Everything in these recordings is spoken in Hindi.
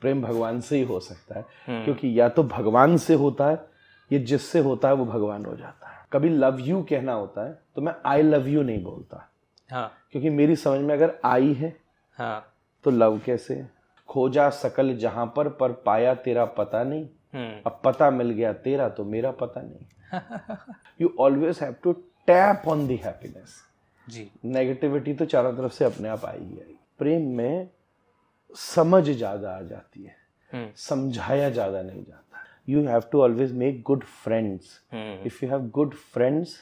प्रेम भगवान से ही हो सकता है हम्म। क्योंकि या तो भगवान से होता है ये जिससे होता है वो भगवान हो जाता है कभी लव यू कहना होता है तो मैं आई लव यू नहीं बोलता हाँ। क्योंकि मेरी समझ में अगर आई है हाँ। तो लव कैसे खोजा सकल जहां पर पर पाया तेरा पता नहीं हम्म। अब पता मिल गया तेरा तो मेरा पता नहीं you always have to tap on the happiness जी नेगेटिविटी तो चारों तरफ से अपने आप आएगी आएगी प्रेम में समझ ज़्यादा आ जाती है हम्म। समझाया ज़्यादा नहीं जाता you have to always make good friends if you have good friends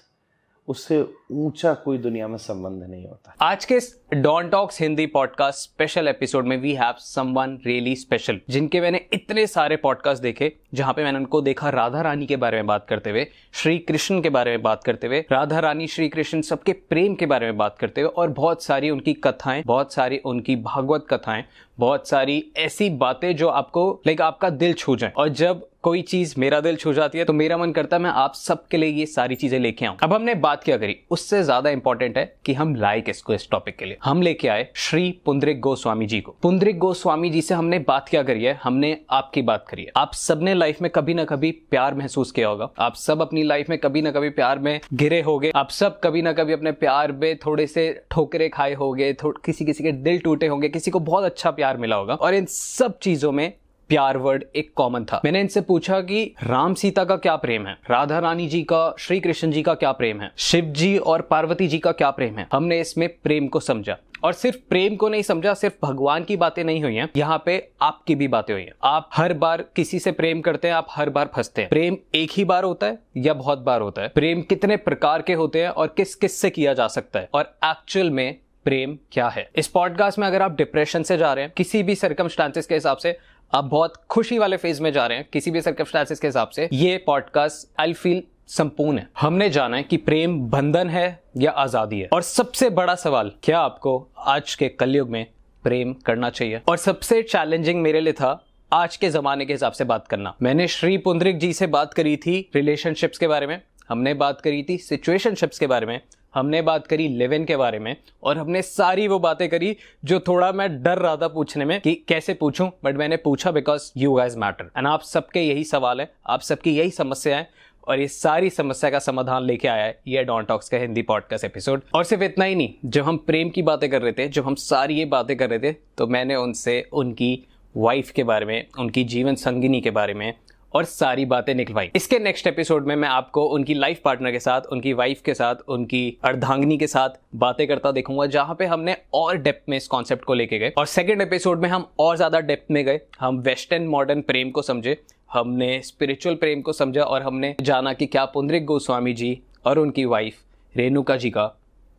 उससे ऊंचा कोई दुनिया में संबंध नहीं होता आज के Don Talks Hindi podcast special episode में we have someone really special जिनके मैंने इतने सारे पॉडकास्ट देखे जहां पे मैंने उनको देखा राधा रानी के बारे में बात करते हुए श्री कृष्ण के बारे में बात करते हुए राधा रानी श्री कृष्ण सबके प्रेम के बारे में बात करते हुए और बहुत सारी उनकी कथाएं बहुत सारी उनकी भागवत कथाएं बहुत सारी ऐसी बातें जो आपको लाइक आपका दिल छू जाए और जब कोई चीज मेरा दिल छू जाती है तो मेरा मन करता है मैं आप सबके लिए ये सारी चीजें लेके आऊं अब हमने बात क्या करी उससे ज्यादा इंपॉर्टेंट है कि हम लाए किसको इस टॉपिक के लिए हम लेके आए श्री पुंद्रिक गोस्वामी जी को पुंद्रिक गोस्वामी जी से हमने बात क्या करी है हमने आपकी बात करी है आप सबने लाइफ में कभी ना कभी प्यार महसूस किया होगा आप सब अपनी लाइफ में कभी ना कभी प्यार में गिरे हो आप सब कभी ना कभी अपने प्यार में थोड़े से ठोकरे खाए हो किसी किसी के दिल टूटे होंगे किसी को बहुत अच्छा प्यार प्यार मिला होगा और इन सब चीजों में प्यार वर्ड एक कॉमन था मैंने इनसे पूछा कि राम सीता का क्या प्रेम है राधा रानी जी का श्री कृष्ण जी का क्या प्रेम है शिव जी और पार्वती जी का क्या प्रेम है हमने इसमें प्रेम को समझा और सिर्फ प्रेम को नहीं समझा सिर्फ भगवान की बातें नहीं हुई हैं यहाँ पे आपकी भी बातें हुई हैं आप हर बार किसी से प्रेम करते हैं आप हर बार फंसते हैं प्रेम एक ही बार होता है या बहुत बार होता है प्रेम कितने प्रकार के होते हैं और किस किस से किया जा सकता है और एक्चुअल में प्रेम क्या है इस पॉडकास्ट में अगर आप डिप्रेशन से जा रहे हैं किसी भी सर्कमस्टांसिस के हिसाब से आप बहुत खुशी वाले फेज में जा रहे हैं किसी भी सर्कमस्टांसिस के हिसाब से ये पॉडकास्ट आई फील संपूर्ण है हमने जाना है कि प्रेम बंधन है या आजादी है और सबसे बड़ा सवाल क्या आपको आज के कलयुग में प्रेम करना चाहिए और सबसे चैलेंजिंग मेरे लिए था आज के जमाने के हिसाब से बात करना मैंने श्री पुंद्रिक जी से बात करी थी रिलेशनशिप्स के बारे में हमने बात करी थी सिचुएशनशिप्स के बारे में हमने बात करी लेवन के बारे में और हमने सारी वो बातें करी जो थोड़ा मैं डर रहा था पूछने में कि कैसे पूछूं बट मैंने पूछा because you guys matter and आप सबके यही सवाल है आप सबकी यही समस्या है और ये सारी समस्या का समाधान लेके आया है ये डॉन टॉक्स का हिंदी पॉडकास्ट एपिसोड और सिर्फ इतना ही नहीं जब हम प्रेम की बातें कर रहे थे जब हम सारी ये बातें कर रहे थे तो मैंने उनसे उनकी वाइफ के बारे में उनकी जीवन संगिनी के बारे में और सारी बातें निकलवाई इसके नेक्स्ट एपिसोड में मैं आपको उनकी लाइफ पार्टनर के साथ उनकी वाइफ के साथ उनकी अर्धांगनी के साथ बातें करता देखूंगा जहां पे हमने और डेप्थ में इस कॉन्सेप्ट को लेके गए और सेकेंड एपिसोड में हम और ज्यादा डेप्थ में गए हम वेस्टर्न मॉडर्न प्रेम को समझे हमने स्पिरिचुअल प्रेम को समझा और हमने जाना कि क्या पुंद्रिक गोस्वामी जी और उनकी वाइफ रेणुका जी का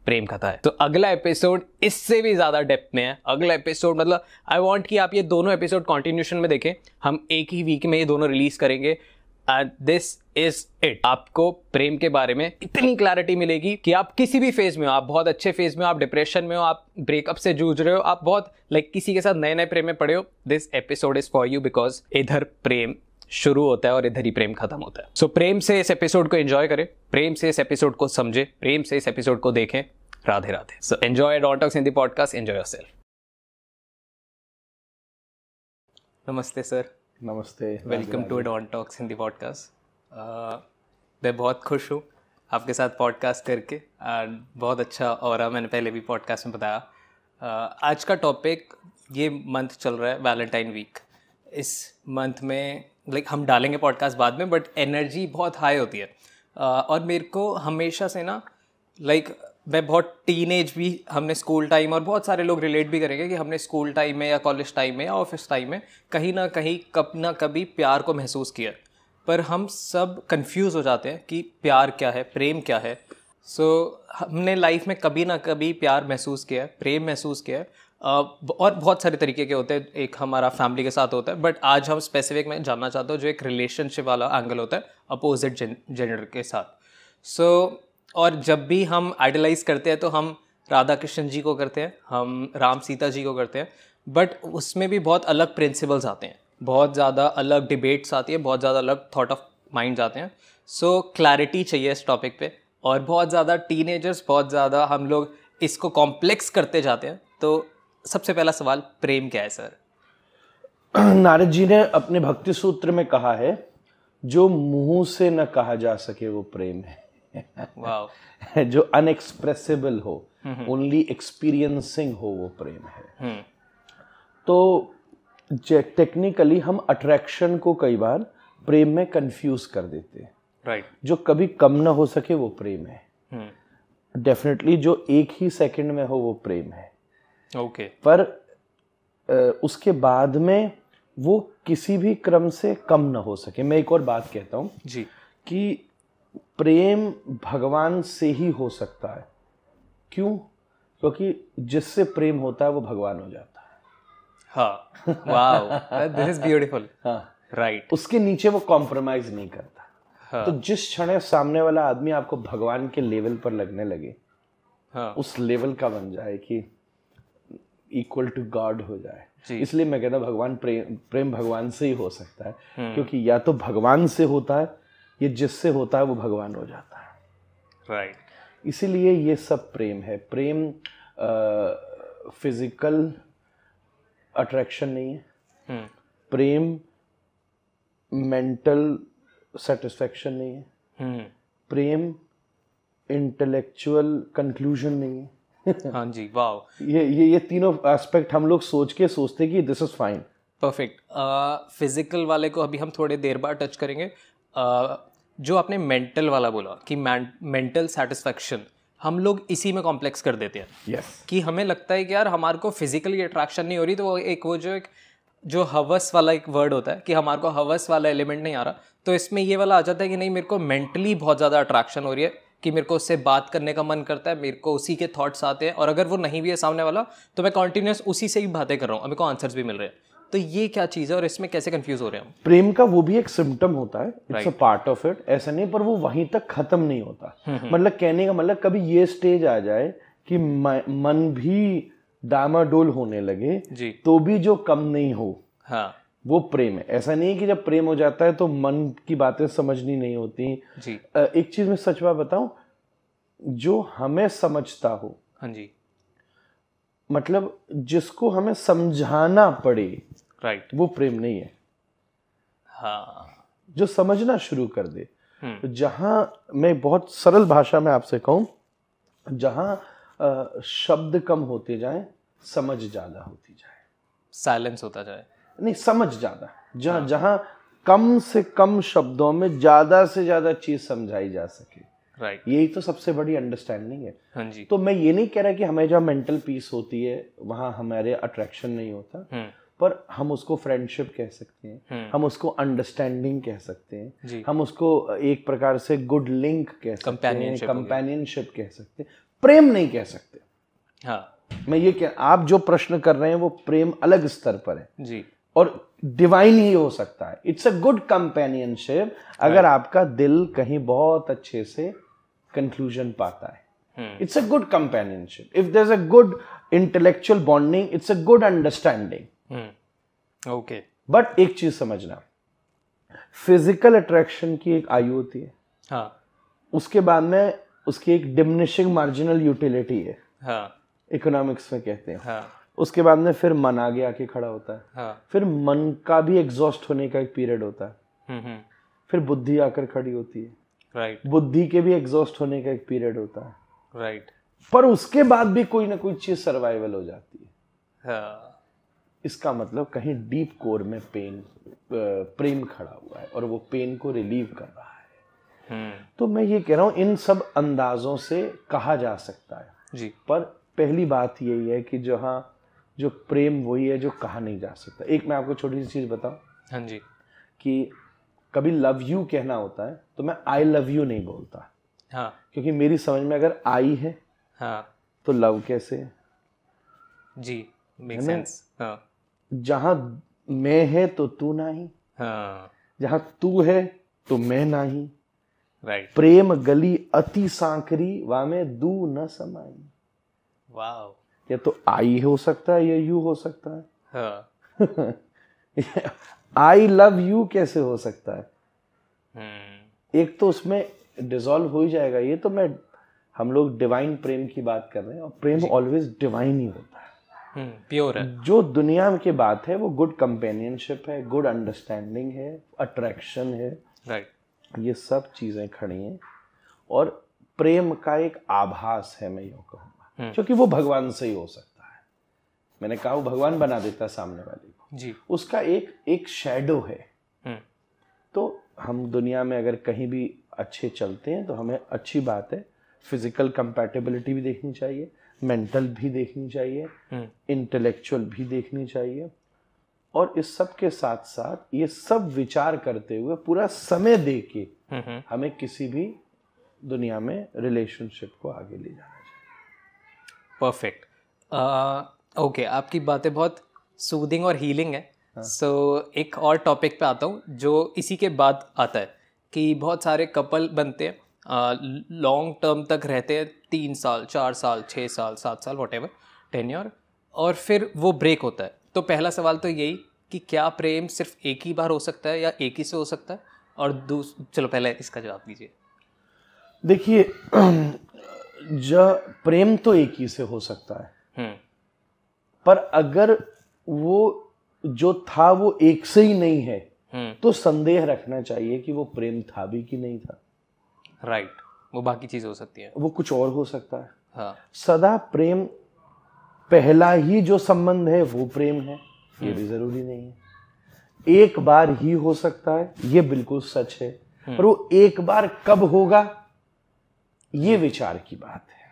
प्रेम कथा है तो अगला एपिसोड इससे भी ज़्यादा डेप्थ में है अगला एपिसोड मतलब आई वॉन्ट कि आप ये दोनों एपिसोड कॉन्टिन्यूशन में देखें हम एक ही वीक में ये दोनों रिलीज करेंगे दिस इज इट आपको प्रेम के बारे में इतनी क्लैरिटी मिलेगी कि आप किसी भी फेज में हो आप बहुत अच्छे फेज में हो आप डिप्रेशन में हो आप ब्रेकअप से जूझ रहे हो आप बहुत लाइक like, किसी के साथ नए नए प्रेम में पड़े हो this episode is for you because इधर प्रेम शुरू होता है और इधर ही प्रेम खत्म होता है सो so, प्रेम से इस एपिसोड को एंजॉय करें प्रेम से इस एपिसोड को समझे प्रेम से इस एपिसोड को देखें Radhe Radhe So enjoy Talks Hindi podcast enjoy yourself नमस्ते सर नमस्ते welcome to Adon Talks Hindi podcast मैं बहुत खुश हूँ आपके साथ पॉडकास्ट करके एंड बहुत अच्छा और मैंने पहले भी पॉडकास्ट में बताया uh, आज का टॉपिक ये मंथ चल रहा है वैलेंटाइन वीक इस मंथ में लाइक like, हम डालेंगे पॉडकास्ट बाद में बट एनर्जी बहुत हाई होती है uh, और मेरे को हमेशा से ना लाइक like, मैं बहुत टीन एज भी हमने स्कूल टाइम और बहुत सारे लोग रिलेट भी करेंगे कि हमने स्कूल टाइम में या कॉलेज टाइम में या ऑफिस टाइम में कहीं ना कहीं कब ना कभी प्यार को महसूस किया पर हम सब कंफ्यूज हो जाते हैं कि प्यार क्या है प्रेम क्या है सो so, हमने लाइफ में कभी ना कभी प्यार महसूस किया है प्रेम महसूस किया है और बहुत सारे तरीके के होते हैं एक हमारा फैमिली के साथ होता है बट आज हम स्पेसिफिक में जानना चाहते हो जो एक रिलेशनशिप वाला एंगल होता है अपोजिट जेंडर के साथ सो so, और जब भी हम आइडलाइज करते हैं तो हम राधा कृष्ण जी को करते हैं हम राम सीता जी को करते हैं बट उसमें भी बहुत अलग प्रिंसिपल्स आते हैं बहुत ज़्यादा अलग डिबेट्स आती है बहुत ज़्यादा अलग थाट ऑफ माइंड आते हैं सो so, क्लैरिटी चाहिए इस टॉपिक पे और बहुत ज़्यादा टीनेजर्स बहुत ज़्यादा हम लोग इसको कॉम्प्लेक्स करते जाते हैं तो सबसे पहला सवाल प्रेम क्या है सर नारद जी ने अपने भक्ति सूत्र में कहा है जो मुंह से न कहा जा सके वो प्रेम है है जो अनएक्सप्रेसिबल हो ओनली एक्सपीरियंसिंग हो वो प्रेम है हम्म. तो टेक्निकली हम अट्रैक्शन को कई बार प्रेम में कंफ्यूज कर देते हैं right. जो कभी कम ना हो सके वो प्रेम है डेफिनेटली हम्म. hmm. जो एक ही सेकंड में हो वो प्रेम है ओके okay. पर उसके बाद में वो किसी भी क्रम से कम ना हो सके मैं एक और बात कहता हूँ जी कि प्रेम भगवान से ही हो सकता है क्यों क्योंकि जिससे प्रेम होता है वो भगवान हो जाता है हाँ दिस इज ब्यूटीफुल राइट उसके नीचे वो कॉम्प्रोमाइज नहीं करता हाँ. तो जिस क्षण सामने वाला आदमी आपको भगवान के लेवल पर लगने लगे हाँ. उस लेवल का बन जाए कि इक्वल टू गॉड हो जाए इसलिए मैं कहता भगवान प्रेम प्रेम भगवान से ही हो सकता है हम्म। क्योंकि या तो भगवान से होता है ये जिससे होता है वो भगवान हो जाता है राइट right. इसीलिए ये सब प्रेम है प्रेम फिजिकल अट्रैक्शन नहीं है hmm. प्रेम मेंटल सेटिस्फेक्शन नहीं है hmm. प्रेम इंटेलेक्चुअल कंक्लूजन नहीं है हाँ जी वाह ये ये ये तीनों एस्पेक्ट हम लोग सोच के सोचते कि this is fine perfect physical वाले को अभी हम थोड़े देर बाद टच करेंगे जो आपने मेंटल वाला बोला कि मेंटल सेटिस्फैक्शन हम लोग इसी में कॉम्प्लेक्स कर देते हैं yes. कि हमें लगता है कि यार हमारे को फिजिकली अट्रैक्शन नहीं हो रही तो वो एक वो जो एक जो हवस वाला एक वर्ड होता है कि हमारे को हवस वाला एलिमेंट नहीं आ रहा तो इसमें ये वाला आ जाता है कि नहीं मेरे को मेंटली बहुत ज़्यादा अट्रैक्शन हो रही है कि मेरे को उससे बात करने का मन करता है मेरे को उसी के थॉट्स आते हैं और अगर वो नहीं भी है सामने वाला तो मैं कॉन्टिन्यूस उसी से ही बातें कर रहा हूँ और मेरे को आंसर्स भी मिल रहे हैं तो ये क्या चीज़ है और इसमें कैसे कंफ्यूज हो रहे हैं हम प्रेम का वो भी एक सिम्टम होता है it's a part of it ऐसा नहीं पर वो वहीं तक खत्म नहीं होता हम्म, हम्म। मतलब कहने का मतलब कभी ये स्टेज आ जाए कि मन भी डामाडोल होने लगे तो भी जो कम नहीं हो हाँ वो प्रेम है ऐसा नहीं है कि जब प्रेम हो जाता है तो मन की बातें समझनी नहीं होती जी। एक चीज मैं सच बात बताऊं जो हमें समझता हो हाँ जी मतलब जिसको हमें समझाना पड़े राइट right. वो प्रेम नहीं है हाँ जो समझना शुरू कर दे हम्म। तो जहां मैं बहुत सरल भाषा में आपसे कहूं जहां शब्द कम होते जाए समझ ज्यादा होती जाए साइलेंस होता जाए नहीं समझ ज्यादा जहां हाँ। जहां कम से कम शब्दों में ज्यादा से ज्यादा चीज समझाई जा सके राइट right. यही तो सबसे बड़ी अंडरस्टैंडिंग है हाँ जी तो मैं ये नहीं कह रहा कि हमें जहाँ मेंटल पीस होती है वहाँ हमारे अट्रैक्शन नहीं होता हुँ. हम्म। पर हम उसको फ्रेंडशिप कह सकते हैं हम्म। हम उसको अंडरस्टैंडिंग कह सकते हैं हम उसको एक प्रकार से गुड लिंक कह सकते हैं कंपेनियनशिप कह सकते हैं प्रेम नहीं कह सकते हाँ मैं ये कह आप जो प्रश्न कर रहे हैं वो प्रेम अलग स्तर पर है जी और डिवाइन ही हो सकता है इट्स अ गुड कंपेनियनशिप अगर आपका दिल कहीं बहुत अच्छे से कंक्लूजन पाता है it's a good companionship if there a good intellectual bonding it's a good understanding okay but एक चीज समझना फिजिकल अट्रैक्शन की एक आयु होती है हाँ. उसके बाद में उसकी एक डिमिनिशिंग मार्जिनल यूटिलिटी है इकोनॉमिक्स हाँ. में कहते हैं हाँ. उसके बाद में फिर मन आगे आके खड़ा होता है हाँ. फिर मन का भी एग्जॉस्ट होने का एक पीरियड होता है हम्म, हम्म। फिर बुद्धि आकर खड़ी होती है राइट right. बुद्धि के भी एग्जॉस्ट होने का एक पीरियड होता है राइट right. पर उसके बाद भी कोई ना कोई चीज सर्वाइवल हो जाती है हाँ। इसका मतलब कहीं डीप कोर में पेन प्रेम खड़ा हुआ है और वो पेन को रिलीव कर रहा है हम्म। तो मैं ये कह रहा हूँ इन सब अंदाजों से कहा जा सकता है जी पर पहली बात यही है कि जो हाँ जो प्रेम वही है जो कहा नहीं जा सकता एक मैं आपको छोटी सी चीज बताऊं हाँ जी कि कभी लव यू कहना होता है तो मैं आई लव यू नहीं बोलता हाँ क्योंकि मेरी समझ में अगर आई है हाँ तो लव कैसे जी मेक सेंस हाँ मैं है तो तू ना ही हाँ जहां तू है तो मैं ना ही राइट प्रेम गली अति सांकरी वा में दू न समाई वाओ या तो आई हो सकता है या यू हो सकता है हाँ आई लव यू कैसे हो सकता है hmm. एक तो उसमें डिजोल्व हो ही जाएगा ये तो मैं हम लोग डिवाइन प्रेम की बात कर रहे हैं और प्रेम ऑलवेज डिवाइन ही होता है प्योर हम्म, है जो दुनिया की बात है वो गुड कंपेनियनशिप है गुड अंडरस्टैंडिंग है अट्रैक्शन है राइट ये सब चीज़ें खड़ी हैं और प्रेम का एक आभास है मैं यूँ कहूँगा हम्म। क्योंकि वो भगवान से ही हो सकता है मैंने कहा वो भगवान बना देता है सामने वाले को जी उसका एक एक शेडो है हम्म। तो हम दुनिया में अगर कहीं भी अच्छे चलते हैं तो हमें अच्छी बात है फिजिकल कंपैटिबिलिटी भी देखनी चाहिए मेंटल भी देखनी चाहिए इंटेलेक्चुअल हम्म। भी देखनी चाहिए और इस सब के साथ साथ ये सब विचार करते हुए पूरा समय दे के हम्म, हम्म। हमें किसी भी दुनिया में रिलेशनशिप को आगे ले जाना चाहिए परफेक्ट ओके uh, आपकी बातें बहुत सूदिंग और हीलिंग है सो हाँ। so, एक और टॉपिक पे आता हूँ जो इसी के बाद आता है कि बहुत सारे कपल बनते हैं लॉन्ग टर्म तक रहते हैं तीन साल चार साल छः साल सात साल वॉट एवर टेन्योर और फिर वो ब्रेक होता है तो पहला सवाल तो यही कि क्या प्रेम सिर्फ एक ही बार हो सकता है या एक ही से हो सकता है और दूस चलो पहले इसका जवाब दीजिए देखिए ज प्रेम तो एक ही से हो सकता है हम्म। पर अगर वो जो था वो एक से ही नहीं है हम्म। तो संदेह रखना चाहिए कि वो प्रेम था भी कि नहीं था राइट right. वो बाकी चीज हो सकती है वो कुछ और हो सकता है हाँ. सदा प्रेम पहला ही जो संबंध है वो प्रेम है ये हम्म। भी जरूरी नहीं है एक बार ही हो सकता है ये बिल्कुल सच है हम्म। पर वो एक बार कब होगा ये विचार की बात है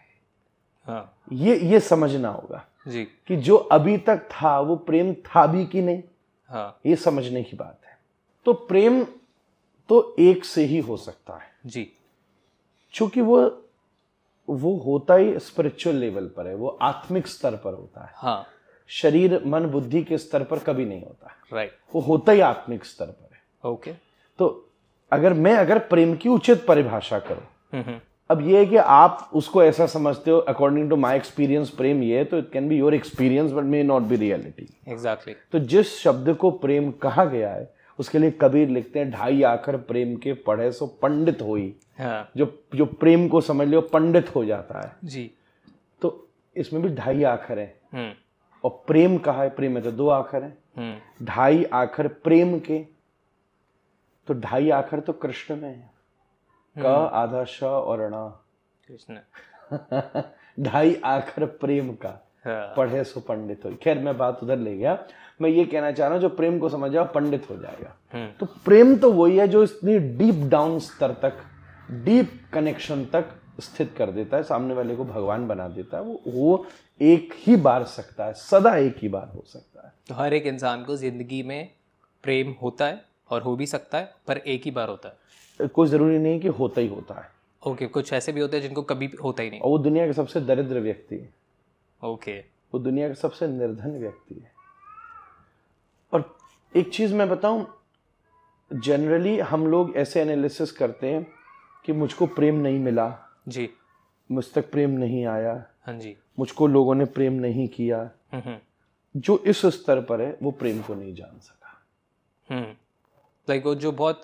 हाँ। ये ये समझना होगा जी कि जो अभी तक था वो प्रेम था भी कि नहीं हाँ ये समझने की बात है तो प्रेम तो एक से ही हो सकता है जी चूंकि वो वो होता ही स्पिरिचुअल लेवल पर है वो आत्मिक स्तर पर होता है हाँ शरीर मन बुद्धि के स्तर पर कभी नहीं होता राइट वो होता ही आत्मिक स्तर पर है ओके तो अगर मैं अगर प्रेम की उचित परिभाषा करूं हम्म, हम्म। अब ये है कि आप उसको ऐसा समझते हो अकॉर्डिंग टू माई एक्सपीरियंस प्रेम ये तो it can be your experience but may not be reality exactly तो जिस शब्द को प्रेम कहा गया है उसके लिए कबीर लिखते हैं ढाई आखर प्रेम के पढ़े सो पंडित होई हाँ. जो जो प्रेम को समझ लियो पंडित हो जाता है जी तो इसमें भी ढाई आखर है हम्म। और प्रेम कहा है प्रेम है तो दो आखर है हम्म। ढाई आखर प्रेम के तो ढाई आखर तो कृष्ण में है का हम्म। आधा श और ढाई आखर प्रेम का हाँ। पढ़े सो पंडित हो खैर मैं बात उधर ले गया मैं ये कहना चाह रहा हूँ जो प्रेम को समझ जाओ पंडित हो जाएगा हम्म। तो प्रेम तो वही है जो इतनी डीप डाउन स्तर तक डीप कनेक्शन तक स्थित कर देता है सामने वाले को भगवान बना देता है वो वो एक ही बार सकता है सदा एक ही बार हो सकता है तो हर एक इंसान को जिंदगी में प्रेम होता है और हो भी सकता है पर एक ही बार होता है कोई ज़रूरी नहीं कि होता ही होता है ओके okay, कुछ ऐसे भी होते हैं जिनको कभी होता ही नहीं और वो दुनिया का सबसे दरिद्र व्यक्ति है ओके okay. वो दुनिया का सबसे निर्धन व्यक्ति है और एक चीज़ मैं बताऊं जनरली हम लोग ऐसे एनालिसिस करते हैं कि मुझको प्रेम नहीं मिला जी मुझ तक प्रेम नहीं आया हाँ जी मुझको लोगों ने प्रेम नहीं किया हम्म, हम्म। जो इस स्तर पर है वो प्रेम को नहीं जान सका हम्म। लाइक like वो जो बहुत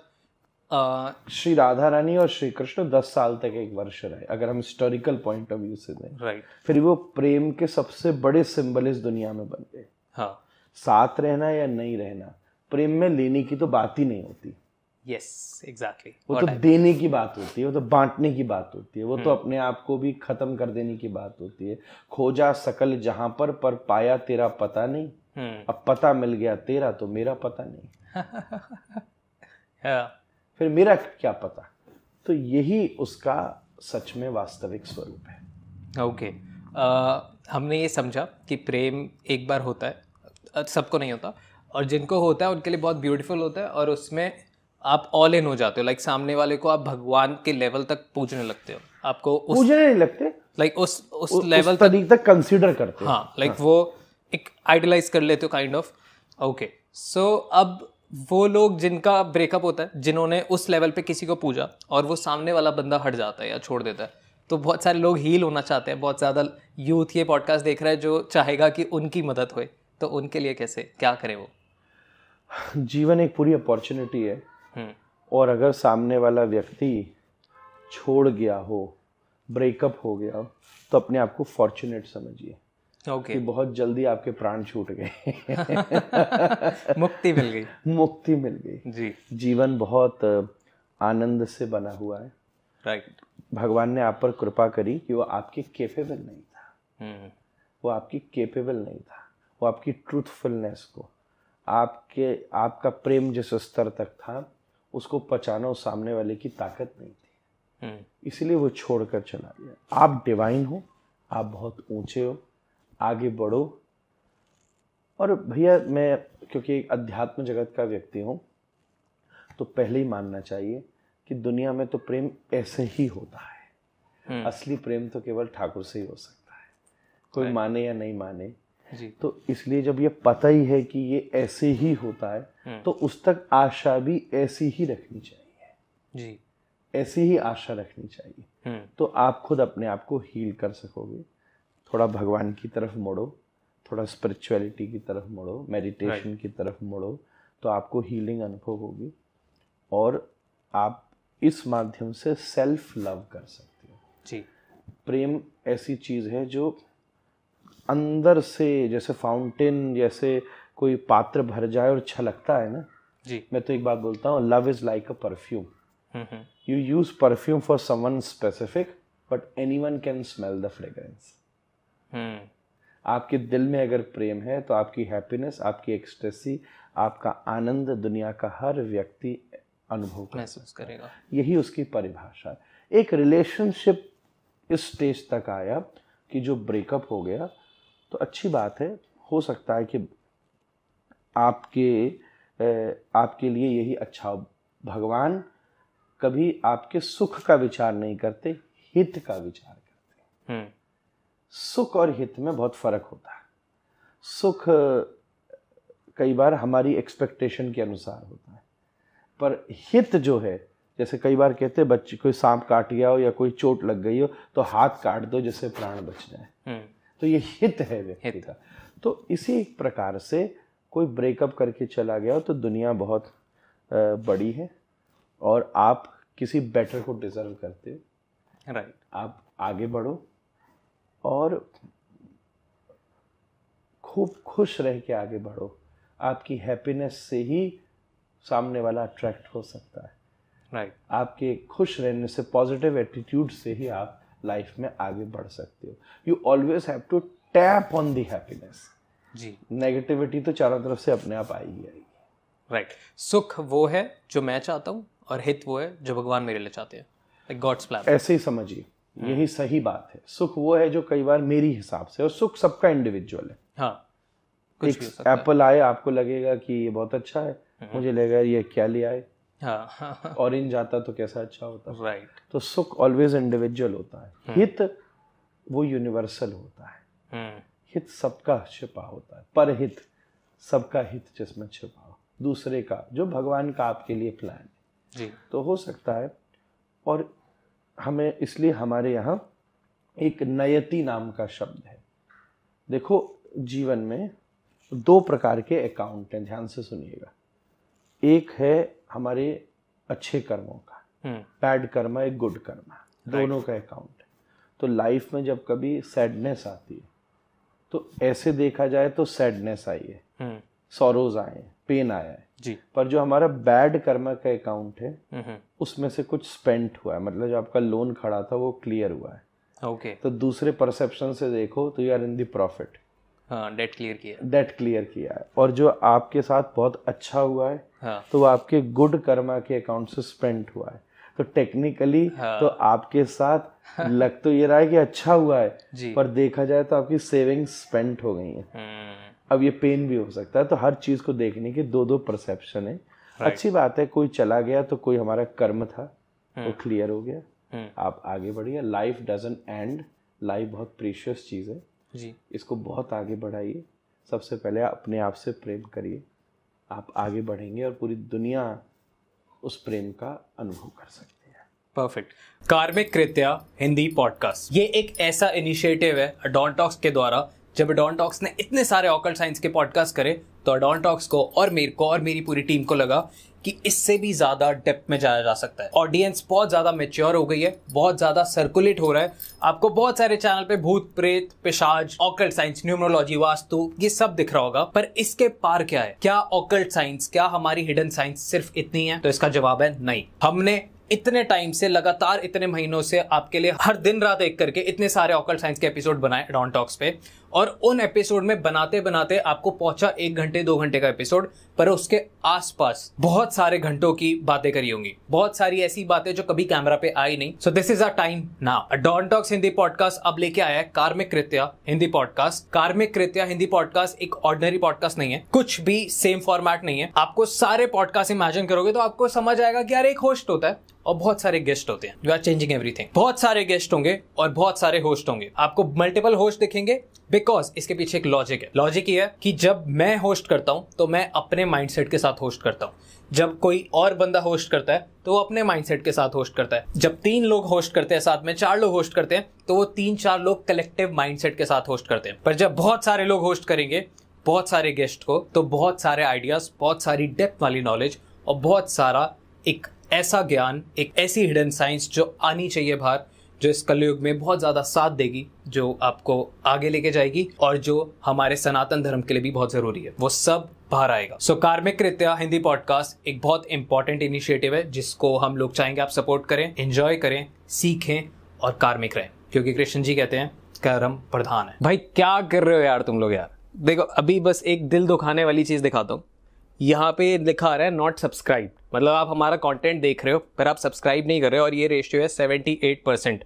श्री राधा रानी और श्री कृष्ण दस साल तक एक वर्ष रहे अगर हम हिस्टोरिकल पॉइंट ऑफ व्यू से दें राइट फिर वो प्रेम के सबसे बड़े सिंबल इस दुनिया में बन गए हाँ साथ रहना या नहीं रहना प्रेम में लेने की तो बात ही नहीं होती यस एग्जैक्टली exactly. वो तो देने की बात होती है वो तो बांटने की बात होती है वो तो hmm. अपने आप को भी खत्म कर देने की बात होती है खोजा सकल जहां पर पर पाया तेरा पता नहीं hmm. अब पता मिल गया तेरा तो मेरा पता नहीं हाँ। फिर मेरा क्या पता तो यही उसका सच में वास्तविक स्वरूप है ओके okay. हमने ये समझा कि प्रेम एक बार होता है सबको नहीं होता और जिनको होता है उनके लिए बहुत ब्यूटीफुल होता है और उसमें आप ऑल इन हो जाते हो लाइक सामने वाले को आप भगवान के लेवल तक पूजने लगते हो आपको उस, पूजने नहीं लगते लाइक उस उस उ, लेवल उस तक कंसीडर करते हो हाँ लाइक हाँ. वो एक आइडलाइज कर लेते हो काइंड ऑफ ओके सो अब वो लोग जिनका ब्रेकअप होता है जिन्होंने उस लेवल पे किसी को पूजा और वो सामने वाला बंदा हट जाता है या छोड़ देता है तो बहुत सारे लोग हील होना चाहते हैं बहुत ज़्यादा यूथ ये पॉडकास्ट देख रहा है जो चाहेगा कि उनकी मदद होए तो उनके लिए कैसे क्या करें वो जीवन एक पूरी अपॉर्चुनिटी है हम्म। और अगर सामने वाला व्यक्ति छोड़ गया हो ब्रेकअप हो गया हो तो अपने आप को फॉर्चुनेट समझिए okay. कि बहुत जल्दी आपके प्राण छूट गए मुक्ति मिल गई मुक्ति मिल गई जी जीवन बहुत आनंद से बना हुआ है राइट right. भगवान ने आप पर कृपा करी कि वो आपके केपेबल नहीं था hmm. वो आपकी केपेबल नहीं था वो आपकी ट्रूथफुलनेस को आपके आपका प्रेम जिस स्तर तक था उसको पचाना उस सामने वाले की ताकत नहीं थी hmm. इसलिए वो छोड़कर चला गया आप डिवाइन हो आप बहुत ऊंचे हो आगे बढ़ो और भैया मैं क्योंकि एक अध्यात्म जगत का व्यक्ति हूँ तो पहले ही मानना चाहिए कि दुनिया में तो प्रेम ऐसे ही होता है हम्म। असली प्रेम तो केवल ठाकुर से ही हो सकता है कोई माने या नहीं माने जी। तो इसलिए जब ये पता ही है कि ये ऐसे ही होता है हम्म। तो उस तक आशा भी ऐसी ही रखनी चाहिए जी ऐसी ही आशा रखनी चाहिए हम्म। तो आप खुद अपने आप को हील कर सकोगे थोड़ा भगवान की तरफ मोड़ो थोड़ा स्पिरिचुअलिटी की तरफ मोड़ो मेडिटेशन की तरफ मोड़ो तो आपको हीलिंग अनुभव होगी और आप इस माध्यम से सेल्फ लव कर सकते हो जी प्रेम ऐसी चीज़ है जो अंदर से जैसे फाउंटेन जैसे कोई पात्र भर जाए और छलकता अच्छा है ना जी मैं तो एक बात बोलता हूँ love is like a perfume you use perfume for someone specific but anyone can smell the fragrance आपके दिल में अगर प्रेम है तो आपकी हैप्पीनेस आपकी एक्सट्रेसी आपका आनंद दुनिया का हर व्यक्ति अनुभव महसूस करेगा यही उसकी परिभाषा है एक रिलेशनशिप इस स्टेज तक आया कि जो ब्रेकअप हो गया तो अच्छी बात है हो सकता है कि आपके आपके लिए यही अच्छा भगवान कभी आपके सुख का विचार नहीं करते हित का विचार करते हम्म। सुख और हित में बहुत फ़र्क होता है सुख कई बार हमारी एक्सपेक्टेशन के अनुसार होता है पर हित जो है जैसे कई बार कहते हैं बच्चे कोई सांप काट गया हो या कोई चोट लग गई हो तो हाथ काट दो जिससे प्राण बच जाए हम्म। तो ये हित है व्यक्ति का तो इसी प्रकार से कोई ब्रेकअप करके चला गया हो तो दुनिया बहुत बड़ी है और आप किसी बेटर को डिजर्व करते हो राइट आप आगे बढ़ो और खूब खुश रह के आगे बढ़ो आपकी हैप्पीनेस से ही सामने वाला अट्रैक्ट हो सकता है राइट right. आपके खुश रहने से पॉजिटिव एटीट्यूड से ही आप लाइफ में आगे बढ़ सकते हो you always have to tap on the happiness जी नेगेटिविटी तो चारों तरफ से अपने आप आएगी आएगी राइट right. सुख वो है जो मैं चाहता हूँ और हित वो है जो भगवान मेरे लिए चाहते हैं गॉड्स प्लान ऐसे ही समझिए हम्म। यही सही बात है सुख वो है जो कई बार मेरी हिसाब से और सुख सबका इंडिविजुअल है हाँ, कुछ एप्पल आए आपको लगेगा कि ये बहुत अच्छा है हम्म। मुझे लगेगा ये क्या लिया है ऑरेंज आता तो कैसा अच्छा होता राइट तो सुख ऑलवेज इंडिविजुअल होता है हम्म। हित वो यूनिवर्सल होता है हित सबका छिपा होता है पर हित सबका हित जिसमें छिपा हो दूसरे का जो भगवान का आपके लिए प्लान है जी तो हो सकता है और हमें इसलिए हमारे यहाँ एक नयति नाम का शब्द है देखो जीवन में दो प्रकार के अकाउंट हैं ध्यान से सुनिएगा एक है हमारे अच्छे कर्मों का बैड कर्म हम्म। एक गुड कर्म दोनों का अकाउंट है तो लाइफ में जब कभी सैडनेस आती है तो ऐसे देखा जाए तो सैडनेस आई है सोरोज हम्म। आए पेन आया है जी पर जो हमारा बैड कर्म का अकाउंट है हम्म, उसमें से कुछ स्पेंट हुआ है मतलब जो आपका लोन खड़ा था वो क्लियर हुआ है ओके okay. तो दूसरे परसेप्शन से देखो तो you are in the profit हाँ डेट क्लियर किया डेट क्लियर किया है और जो आपके साथ बहुत अच्छा हुआ है हाँ. तो वो आपके गुड कर्मा के अकाउंट से स्पेंट हुआ है तो टेक्निकली हाँ. तो आपके साथ लग तो ये रहा है कि अच्छा हुआ है जी. पर देखा जाए तो आपकी सेविंग स्पेंट हो गई है हुँ. हम्म। अब ये पेन भी हो सकता है तो हर चीज को देखने के दो दो परसेप्शन है अच्छी बात है कोई चला गया तो कोई हमारा कर्म था वो क्लियर हम्म। हो गया हम्म। आप आगे बढ़िए लाइफ डजन एंड लाइफ बहुत प्रीशियस चीज़ है जी इसको बहुत आगे बढ़ाइए सबसे पहले अपने आप से प्रेम करिए आप आगे बढ़ेंगे और पूरी दुनिया उस प्रेम का अनुभव कर सकते हैं परफेक्ट कार्मिक कृत्या हिंदी पॉडकास्ट ये एक ऐसा इनिशिएटिव है डॉन टॉक्स के द्वारा जब डॉन टॉक्स ने इतने सारे ऑकल साइंस के पॉडकास्ट करे तो अडॉन टॉक्स को और मेरे को और मेरी पूरी टीम को लगा कि इससे भी ज़्यादा डेप्थ में जाया जा सकता है ऑडियंस बहुत ज़्यादा मेच्योर हो गई है बहुत ज़्यादा सर्कुलेट हो रहा है आपको बहुत सारे चैनल पे भूत प्रेत पिशाज ऑकल्ट साइंस न्यूमरोलॉजी वास्तु ये सब दिख रहा होगा पर इसके पार क्या है क्या ऑकल्ट साइंस क्या हमारी हिडन साइंस सिर्फ इतनी है तो इसका जवाब है नहीं हमने इतने टाइम से लगातार इतने महीनों से आपके लिए हर दिन रात एक करके इतने सारे ऑकल्ट साइंस के एपिसोड बनाए डॉन टॉक्स पे और उन एपिसोड में बनाते बनाते आपको पहुंचा एक घंटे दो घंटे का एपिसोड पर उसके आसपास बहुत सारे घंटों की बातें करी होंगी बहुत सारी ऐसी बातें जो कभी कैमरा पे आई नहीं so this is a time now Don Talks Hindi podcast अब लेके आया है karmic Kritya Hindi podcast karmic Kritya Hindi podcast एक ऑर्डनरी पॉडकास्ट नहीं है कुछ भी सेम फॉर्मेट नहीं है आपको सारे पॉडकास्ट इमेजिन करोगे तो आपको समझ आएगा कि यार एक होस्ट होता है और बहुत सारे गेस्ट होते हैं यू आर चेंजिंग एवरीथिंग बहुत सारे गेस्ट होंगे और बहुत सारे होस्ट होंगे आपको मल्टीपल होस्ट दिखेंगे बिग बिकॉज इसके पीछे एक लॉजिक है लॉजिक ये है कि जब मैं होस्ट करता हूँ तो मैं अपने माइंडसेट के साथ होस्ट करता हूँ जब कोई और बंदा होस्ट करता है तो वो अपने माइंडसेट के साथ होस्ट करता है जब तीन लोग होस्ट करते हैं साथ में चार लोग होस्ट करते हैं तो वो तीन चार लोग कलेक्टिव माइंडसेट के साथ होस्ट करते हैं पर जब बहुत सारे लोग होस्ट करेंगे बहुत सारे गेस्ट को तो बहुत सारे आइडियाज बहुत सारी डेप्थ वाली नॉलेज और बहुत सारा एक ऐसा ज्ञान एक ऐसी हिडन साइंस जो आनी चाहिए बाहर जो इस कलयुग में बहुत ज़्यादा साथ देगी जो आपको आगे लेके जाएगी और जो हमारे सनातन धर्म के लिए भी बहुत ज़रूरी है वो सब बाहर आएगा सो so, कार्मिक कृत्या हिंदी पॉडकास्ट एक बहुत इंपॉर्टेंट इनिशिएटिव है जिसको हम लोग चाहेंगे आप सपोर्ट करें एंजॉय करें सीखें और कार्मिक रहें क्योंकि कृष्ण जी कहते हैं कर्म प्रधान है भाई क्या कर रहे हो यार तुम लोग यार देखो अभी बस एक दिल दुखाने वाली चीज़ दिखाता हूँ यहाँ पे लिखा आ रहा है नॉट सब्सक्राइब मतलब आप हमारा कंटेंट देख रहे हो पर आप सब्सक्राइब नहीं कर रहे हो और ये रेशियो है सेवेंटी एट परसेंट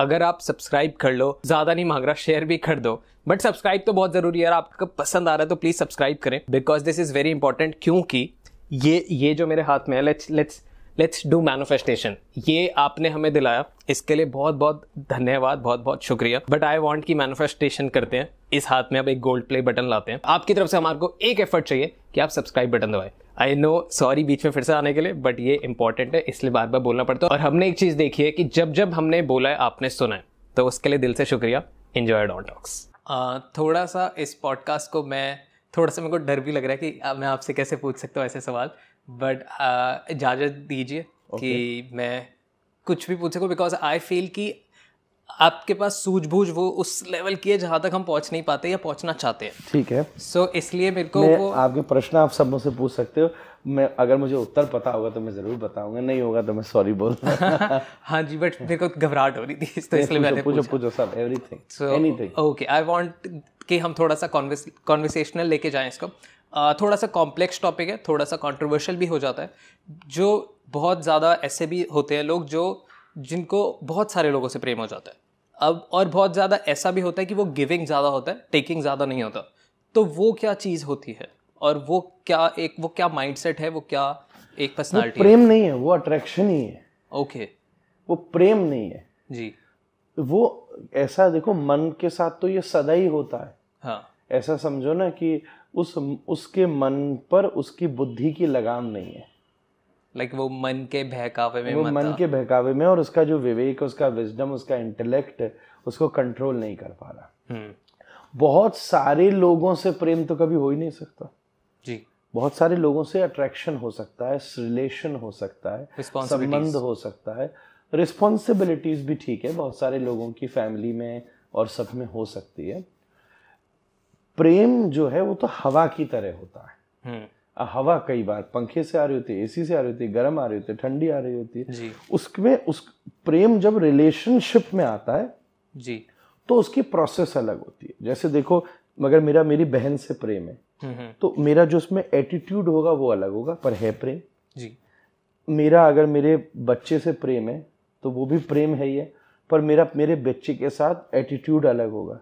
अगर आप सब्सक्राइब कर लो ज़्यादा नहीं मांग रहा शेयर भी कर दो बट सब्सक्राइब तो बहुत ज़रूरी है आपको पसंद आ रहा है तो प्लीज़ सब्सक्राइब करें because this is very important क्योंकि ये ये जो मेरे हाथ में है let's let's let's do manifestation ये आपने हमें दिलाया इसके लिए बहुत बहुत धन्यवाद बहुत बहुत शुक्रिया बट आई वॉन्ट की मैनिफेस्टेशन करते हैं इस हाथ में अब एक गोल्ड प्ले बटन लाते हैं आपकी तरफ से हमारे को एक एफर्ट चाहिए कि आप सब्सक्राइब बटन दबाए आई नो सॉरी बीच में फिर से आने के लिए बट ये इंपॉर्टेंट है इसलिए बार बार बोलना पड़ता है और हमने एक चीज़ देखी है कि जब जब हमने बोला है आपने सुना है तो उसके लिए दिल से शुक्रिया इंजॉय डॉन टॉक्स थोड़ा सा इस पॉडकास्ट को मैं थोड़ा सा मेरे को डर भी लग रहा है कि मैं आपसे कैसे पूछ सकता हूँ ऐसे सवाल बट uh, इजाज़त दीजिए कि मैं कुछ भी पूछ सकूँ बिकॉज आई फील कि आपके पास सूझबूझ वो उस लेवल की है जहाँ तक हम पहुँच नहीं पाते या पहुँचना चाहते हैं ठीक है सो so, इसलिए मेरे को वो आपके प्रश्न आप सब मुझसे पूछ सकते हो मैं अगर मुझे उत्तर पता होगा तो मैं ज़रूर बताऊंगा नहीं होगा तो मैं सॉरी बोल हाँ जी बट मेरे को घबराहट हो रही थी तो इसलिए मैंने पूछो पूछो सब everything anything okay I want कि हम थोड़ा सा कॉन्वर्सेशनल लेके जाएं इसको थोड़ा सा कॉम्प्लेक्स टॉपिक है थोड़ा सा कंट्रोवर्शियल भी हो जाता है जो बहुत ज़्यादा ऐसे भी होते हैं लोग जो जिनको बहुत सारे लोगों से प्रेम हो जाता है अब और बहुत ज़्यादा ऐसा भी होता है कि वो गिविंग ज़्यादा होता है टेकिंग ज़्यादा नहीं होता तो वो क्या चीज़ होती है और वो क्या एक वो क्या माइंडसेट है वो क्या एक पर्सनालिटी प्रेम है? नहीं है वो अट्रैक्शन ही है ओके okay. वो प्रेम नहीं है जी वो ऐसा देखो मन के साथ तो ये सदा ही होता है हाँ ऐसा समझो ना कि उस उसके मन पर उसकी बुद्धि की लगाम नहीं है लाइक like वो मन के बहकावे में वो मन के बहकावे में और उसका जो विवेक उसका विजडम उसका इंटेलेक्ट उसको कंट्रोल नहीं कर पा रहा हम्म। बहुत सारे लोगों से प्रेम तो कभी हो ही नहीं सकता जी बहुत सारे लोगों से अट्रैक्शन हो सकता है रिलेशन हो सकता है संबंध हो सकता है रिस्पॉन्सिबिलिटीज भी ठीक है बहुत सारे लोगों की फैमिली में और सब में हो सकती है प्रेम जो है वो तो हवा की तरह होता है हम्म। हवा कई बार पंखे से आ रही होती है एसी से आ रही होती है गर्म आ रही होती है ठंडी आ रही होती है उसमें उस प्रेम जब रिलेशनशिप में आता है जी तो उसकी प्रोसेस अलग होती है जैसे देखो मगर मेरा मेरी बहन से प्रेम है हम्म, हम्म। तो मेरा जो उसमें एटीट्यूड होगा वो अलग होगा पर है प्रेम जी मेरा अगर मेरे बच्चे से प्रेम है तो वो भी प्रेम है ही है पर मेरा मेरे बच्चे के साथ एटीट्यूड अलग होगा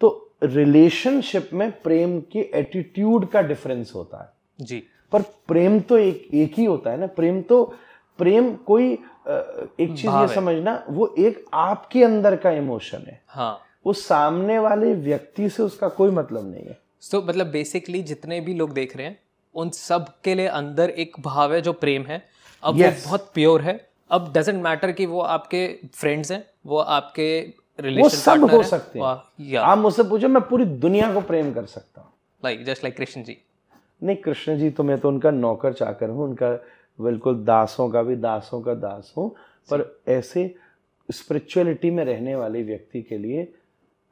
तो रिलेशनशिप में प्रेम के एटीट्यूड का डिफरेंस होता है जी पर प्रेम तो एक एक ही होता है ना प्रेम तो प्रेम कोई एक चीज ये समझना वो एक आपके अंदर का इमोशन है हाँ वो सामने वाले व्यक्ति से उसका कोई मतलब नहीं है तो so, मतलब बेसिकली जितने भी लोग देख रहे हैं उन सब के लिए अंदर एक भाव है जो प्रेम है अब yes. वो बहुत प्योर है अब डजेंट मैटर कि वो आपके फ्रेंड्स हैं वो आपके वो सब हो सकते हैं आप मुझसे पूछो मैं पूरी दुनिया को प्रेम कर सकता हूँ like just like Krishna ji नहीं कृष्ण जी तो मैं तो उनका नौकर चाकर हूँ उनका बिल्कुल दासों का भी दासों का दास हूँ पर ऐसे स्पिरिचुअलिटी में रहने वाले व्यक्ति के लिए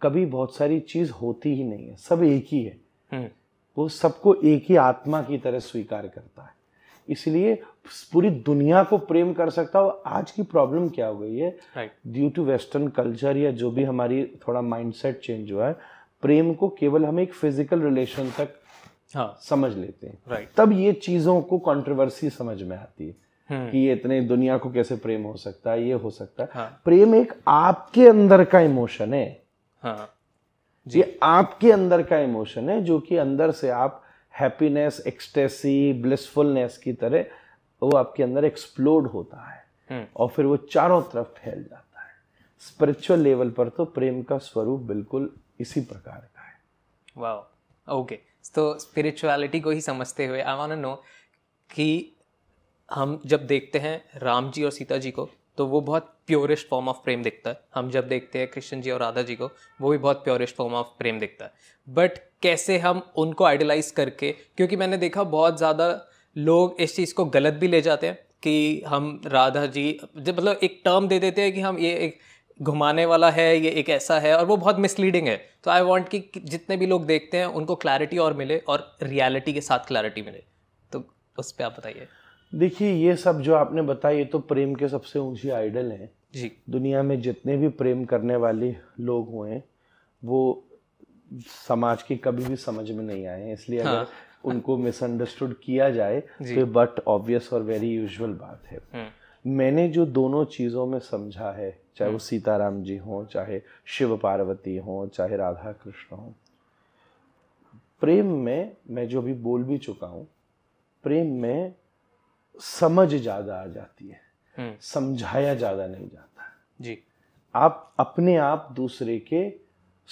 कभी बहुत सारी चीज होती ही नहीं है सब एक ही है हम्म। वो सबको एक ही आत्मा की तरह स्वीकार करता है इसलिए पूरी दुनिया को प्रेम कर सकता हो आज की प्रॉब्लम क्या हो गई है ड्यू टू वेस्टर्न कल्चर या जो भी हमारी थोड़ा माइंडसेट चेंज हुआ है प्रेम को केवल हम एक फिजिकल रिलेशन तक हाँ. समझ लेते हैं right. तब ये चीजों को कंट्रोवर्सी समझ में आती है Hmm. कि ये इतने दुनिया को कैसे प्रेम हो सकता है ये हो सकता है हाँ. प्रेम एक आपके अंदर का इमोशन है हाँ. जी. ये आपके अंदर का इमोशन है जो कि अंदर से आप हैप्पीनेस एक्सटेसी ब्लिसफुलनेस की तरह वो आपके अंदर एक्सप्लोड होता है हम्म। और फिर वो चारों तरफ फैल जाता है स्पिरिचुअल लेवल पर तो प्रेम का स्वरूप बिल्कुल इसी प्रकार का है वाह ओके तो स्पिरिचुअलिटी को ही समझते हुए आई वांट नो कि हम जब देखते हैं राम जी और सीता जी को तो वो बहुत प्योरेस्ट फॉर्म ऑफ प्रेम दिखता है हम जब देखते हैं कृष्ण जी और राधा जी को वो भी बहुत प्योरेस्ट फॉर्म ऑफ प्रेम दिखता है बट कैसे हम उनको आइडलाइज करके क्योंकि मैंने देखा बहुत ज़्यादा लोग इस चीज़ को गलत भी ले जाते हैं कि हम राधा जी जब मतलब एक टर्म दे देते हैं कि हम ये एक घुमाने वाला है ये एक ऐसा है और वो बहुत मिसलीडिंग है तो आई वांट कि जितने भी लोग देखते हैं उनको क्लैरिटी और मिले और रियलिटी के साथ क्लैरिटी मिले तो उस पर आप बताइए देखिए ये सब जो आपने बताया ये तो प्रेम के सबसे ऊंची आइडल हैं जी दुनिया में जितने भी प्रेम करने वाले लोग हुए वो समाज की कभी भी समझ में नहीं आए इसलिए हाँ। अगर उनको मिसअंडरस्टूड किया जाए तो बट ऑब्वियस और वेरी यूजुअल बात है हम्म। मैंने जो दोनों चीज़ों में समझा है चाहे वो हम्म। सीताराम जी हों चाहे शिव पार्वती हों चाहे राधा कृष्ण हों प्रेम में मैं जो अभी बोल भी चुका हूँ प्रेम में समझ ज़्यादा आ जाती है हम्म। समझाया ज़्यादा नहीं जाता जी आप अपने आप दूसरे के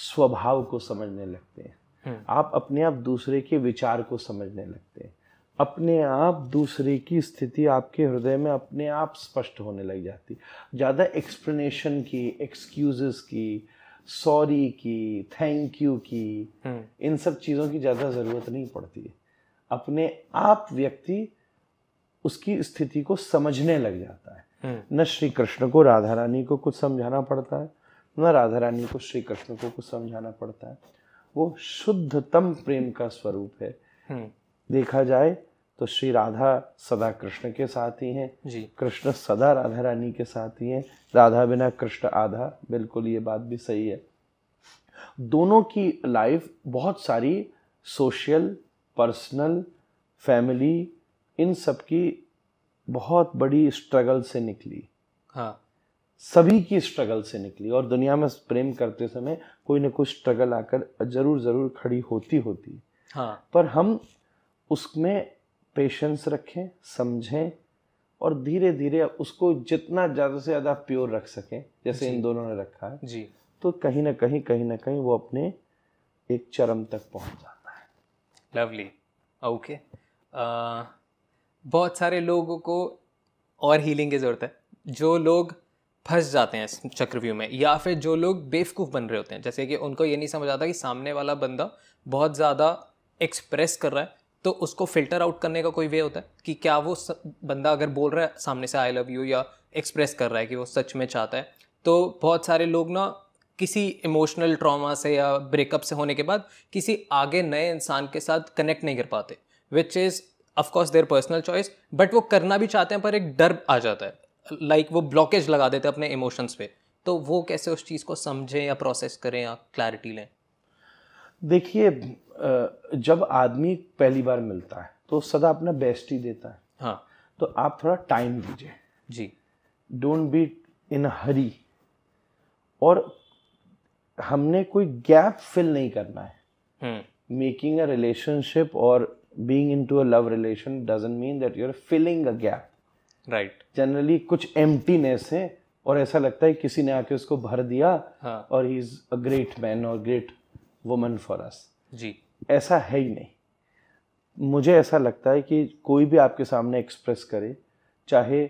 स्वभाव को समझने लगते हैं हम्म। आप अपने आप दूसरे के विचार को समझने लगते हैं अपने आप दूसरे की स्थिति आपके हृदय में अपने आप स्पष्ट होने लग जाती ज़्यादा एक्सप्लेनेशन की एक्सक्यूजेस की सॉरी की थैंक यू की हम्म। इन सब चीज़ों की ज़्यादा ज़रूरत नहीं पड़ती अपने आप व्यक्ति उसकी स्थिति को समझने लग जाता है हम्म। न श्री कृष्ण को राधा रानी को कुछ समझाना पड़ता है न राधा रानी को श्री कृष्ण को कुछ समझाना पड़ता है वो शुद्धतम प्रेम का स्वरूप है हम्म। देखा जाए तो श्री राधा सदा कृष्ण के साथ ही हैं कृष्ण सदा राधा रानी के साथ ही हैं राधा बिना कृष्ण आधा बिल्कुल ये बात भी सही है दोनों की लाइफ बहुत सारी सोशल पर्सनल फैमिली इन सब की बहुत बड़ी स्ट्रगल से निकली हाँ सभी की स्ट्रगल से निकली और दुनिया में प्रेम करते समय कोई ना कोई स्ट्रगल आकर जरूर जरूर खड़ी होती होती हाँ पर हम उसमें पेशेंस रखें समझें और धीरे धीरे उसको जितना ज़्यादा से ज़्यादा प्योर रख सकें जैसे इन दोनों ने रखा है जी तो कहीं ना कहीं कहीं ना कहीं वो अपने एक चरम तक पहुंच जाता है लवली ओके okay. uh... बहुत सारे लोगों को और हीलिंग की ज़रूरत है जो लोग फंस जाते हैं चक्रव्यूह में या फिर जो लोग बेवकूफ़ बन रहे होते हैं जैसे कि उनको ये नहीं समझ आता कि सामने वाला बंदा बहुत ज़्यादा एक्सप्रेस कर रहा है तो उसको फिल्टर आउट करने का कोई वे होता है कि क्या वो स... बंदा अगर बोल रहा है सामने से आई लव यू या एक्सप्रेस कर रहा है कि वो सच में चाहता है तो बहुत सारे लोग ना किसी इमोशनल ट्रॉमा से या ब्रेकअप से होने के बाद किसी आगे नए इंसान के साथ कनेक्ट नहीं कर पाते which is of course their personal choice but वो करना भी चाहते हैं पर एक डर आ जाता है लाइक like, वो ब्लॉकेज लगा देते हैं अपने इमोशंस पे तो वो कैसे उस चीज़ को समझें या प्रोसेस करें या क्लैरिटी लें देखिए जब आदमी पहली बार मिलता है तो सदा अपना बेस्ट ही देता है हाँ तो आप थोड़ा टाइम दीजिए जी डोंट बी इन हरी और हमने कोई गैप फिल नहीं करना है मेकिंग अ रिलेशनशिप और being into a love relation doesn't mean that you're filling a gap right right. Generally कुछ एम्प्टीनेस है और ऐसा लगता है किसी ने आके उसको भर दिया हाँ. और he is a great man और ग्रेट वुमन फॉर अस जी ऐसा है ही नहीं मुझे ऐसा लगता है कि कोई भी आपके सामने एक्सप्रेस करे चाहे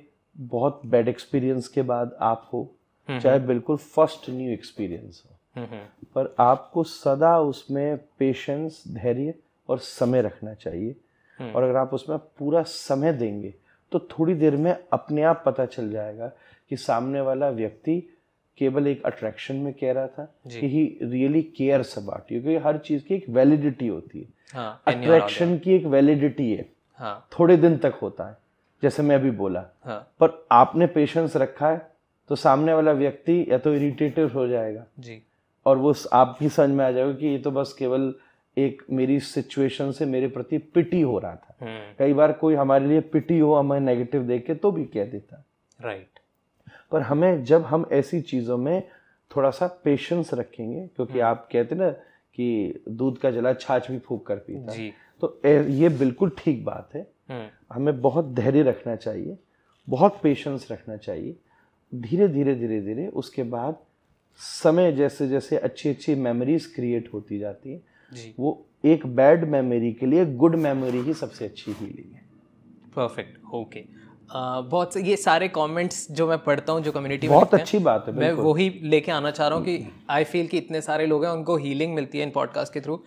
बहुत बैड एक्सपीरियंस के बाद आप हो चाहे बिल्कुल फर्स्ट न्यू एक्सपीरियंस हो पर आपको सदा उसमें पेशेंस धैर्य और समय रखना चाहिए हम्म। और अगर आप उसमें पूरा समय देंगे तो थोड़ी देर में अपने आप पता चल जाएगा कि सामने वाला व्यक्ति केवल एक अट्रैक्शन में कह रहा था कि he really cares about you क्योंकि हर चीज की एक वैलिडिटी होती है हाँ, अट्रैक्शन की एक वैलिडिटी है हाँ. थोड़े दिन तक होता है जैसे मैं अभी बोला हाँ. पर आपने पेशेंस रखा है तो सामने वाला व्यक्ति या तो इरिटेटिव हो जाएगा जी और वो आप भी समझ में आ जाएगा कि ये तो बस केवल एक मेरी सिचुएशन से मेरे प्रति पिटी हो रहा था हम्म। कई बार कोई हमारे लिए पिटी हो हमें नेगेटिव देख के तो भी कह देता राइट पर हमें जब हम ऐसी चीज़ों में थोड़ा सा पेशेंस रखेंगे क्योंकि हम्म। आप कहते ना कि दूध का जला छाछ भी फूक कर पीता जी। तो ये बिल्कुल ठीक बात है हम्म। हमें बहुत धैर्य रखना चाहिए बहुत पेशेंस रखना चाहिए धीरे धीरे धीरे धीरे उसके बाद समय जैसे जैसे अच्छी अच्छी मेमोरीज क्रिएट होती जाती है वो एक बैड मेमोरी के लिए गुड मेमोरी ही सबसे अच्छी हीलिंग है परफेक्ट ओके uh, बहुत से ये सारे कमेंट्स जो मैं पढ़ता हूँ जो कम्युनिटी में बहुत अच्छी बात है मैं वही लेके आना चाह रहा हूँ कि आई हम्म। फील कि इतने सारे लोग हैं उनको हीलिंग मिलती है इन पॉडकास्ट के थ्रू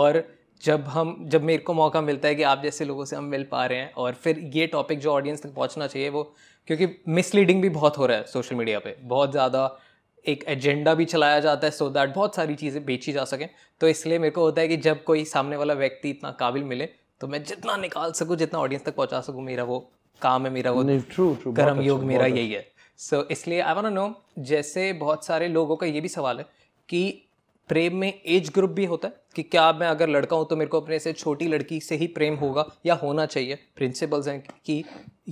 और जब हम जब मेरे को मौका मिलता है कि आप जैसे लोगों से हम मिल पा रहे हैं और फिर ये टॉपिक जो ऑडियंस तक पहुँचना चाहिए वो क्योंकि मिसलीडिंग भी बहुत हो रहा है सोशल मीडिया पर बहुत ज़्यादा एक एजेंडा भी चलाया जाता है सो so दैट बहुत सारी चीज़ें बेची जा सकें तो इसलिए मेरे को होता है कि जब कोई सामने वाला व्यक्ति इतना काबिल मिले तो मैं जितना निकाल सकूँ जितना ऑडियंस तक पहुँचा सकूँ मेरा वो काम है मेरा वो ट्रू ट्रू कर्म योग मेरा यही अच्छा। है सो so, इसलिए आई वांट नो जैसे बहुत सारे लोगों का ये भी सवाल है कि प्रेम में एज ग्रुप भी होता है कि क्या मैं अगर लड़का हूँ तो मेरे को अपने से छोटी लड़की से ही प्रेम होगा या होना चाहिए प्रिंसिपल्स हैं कि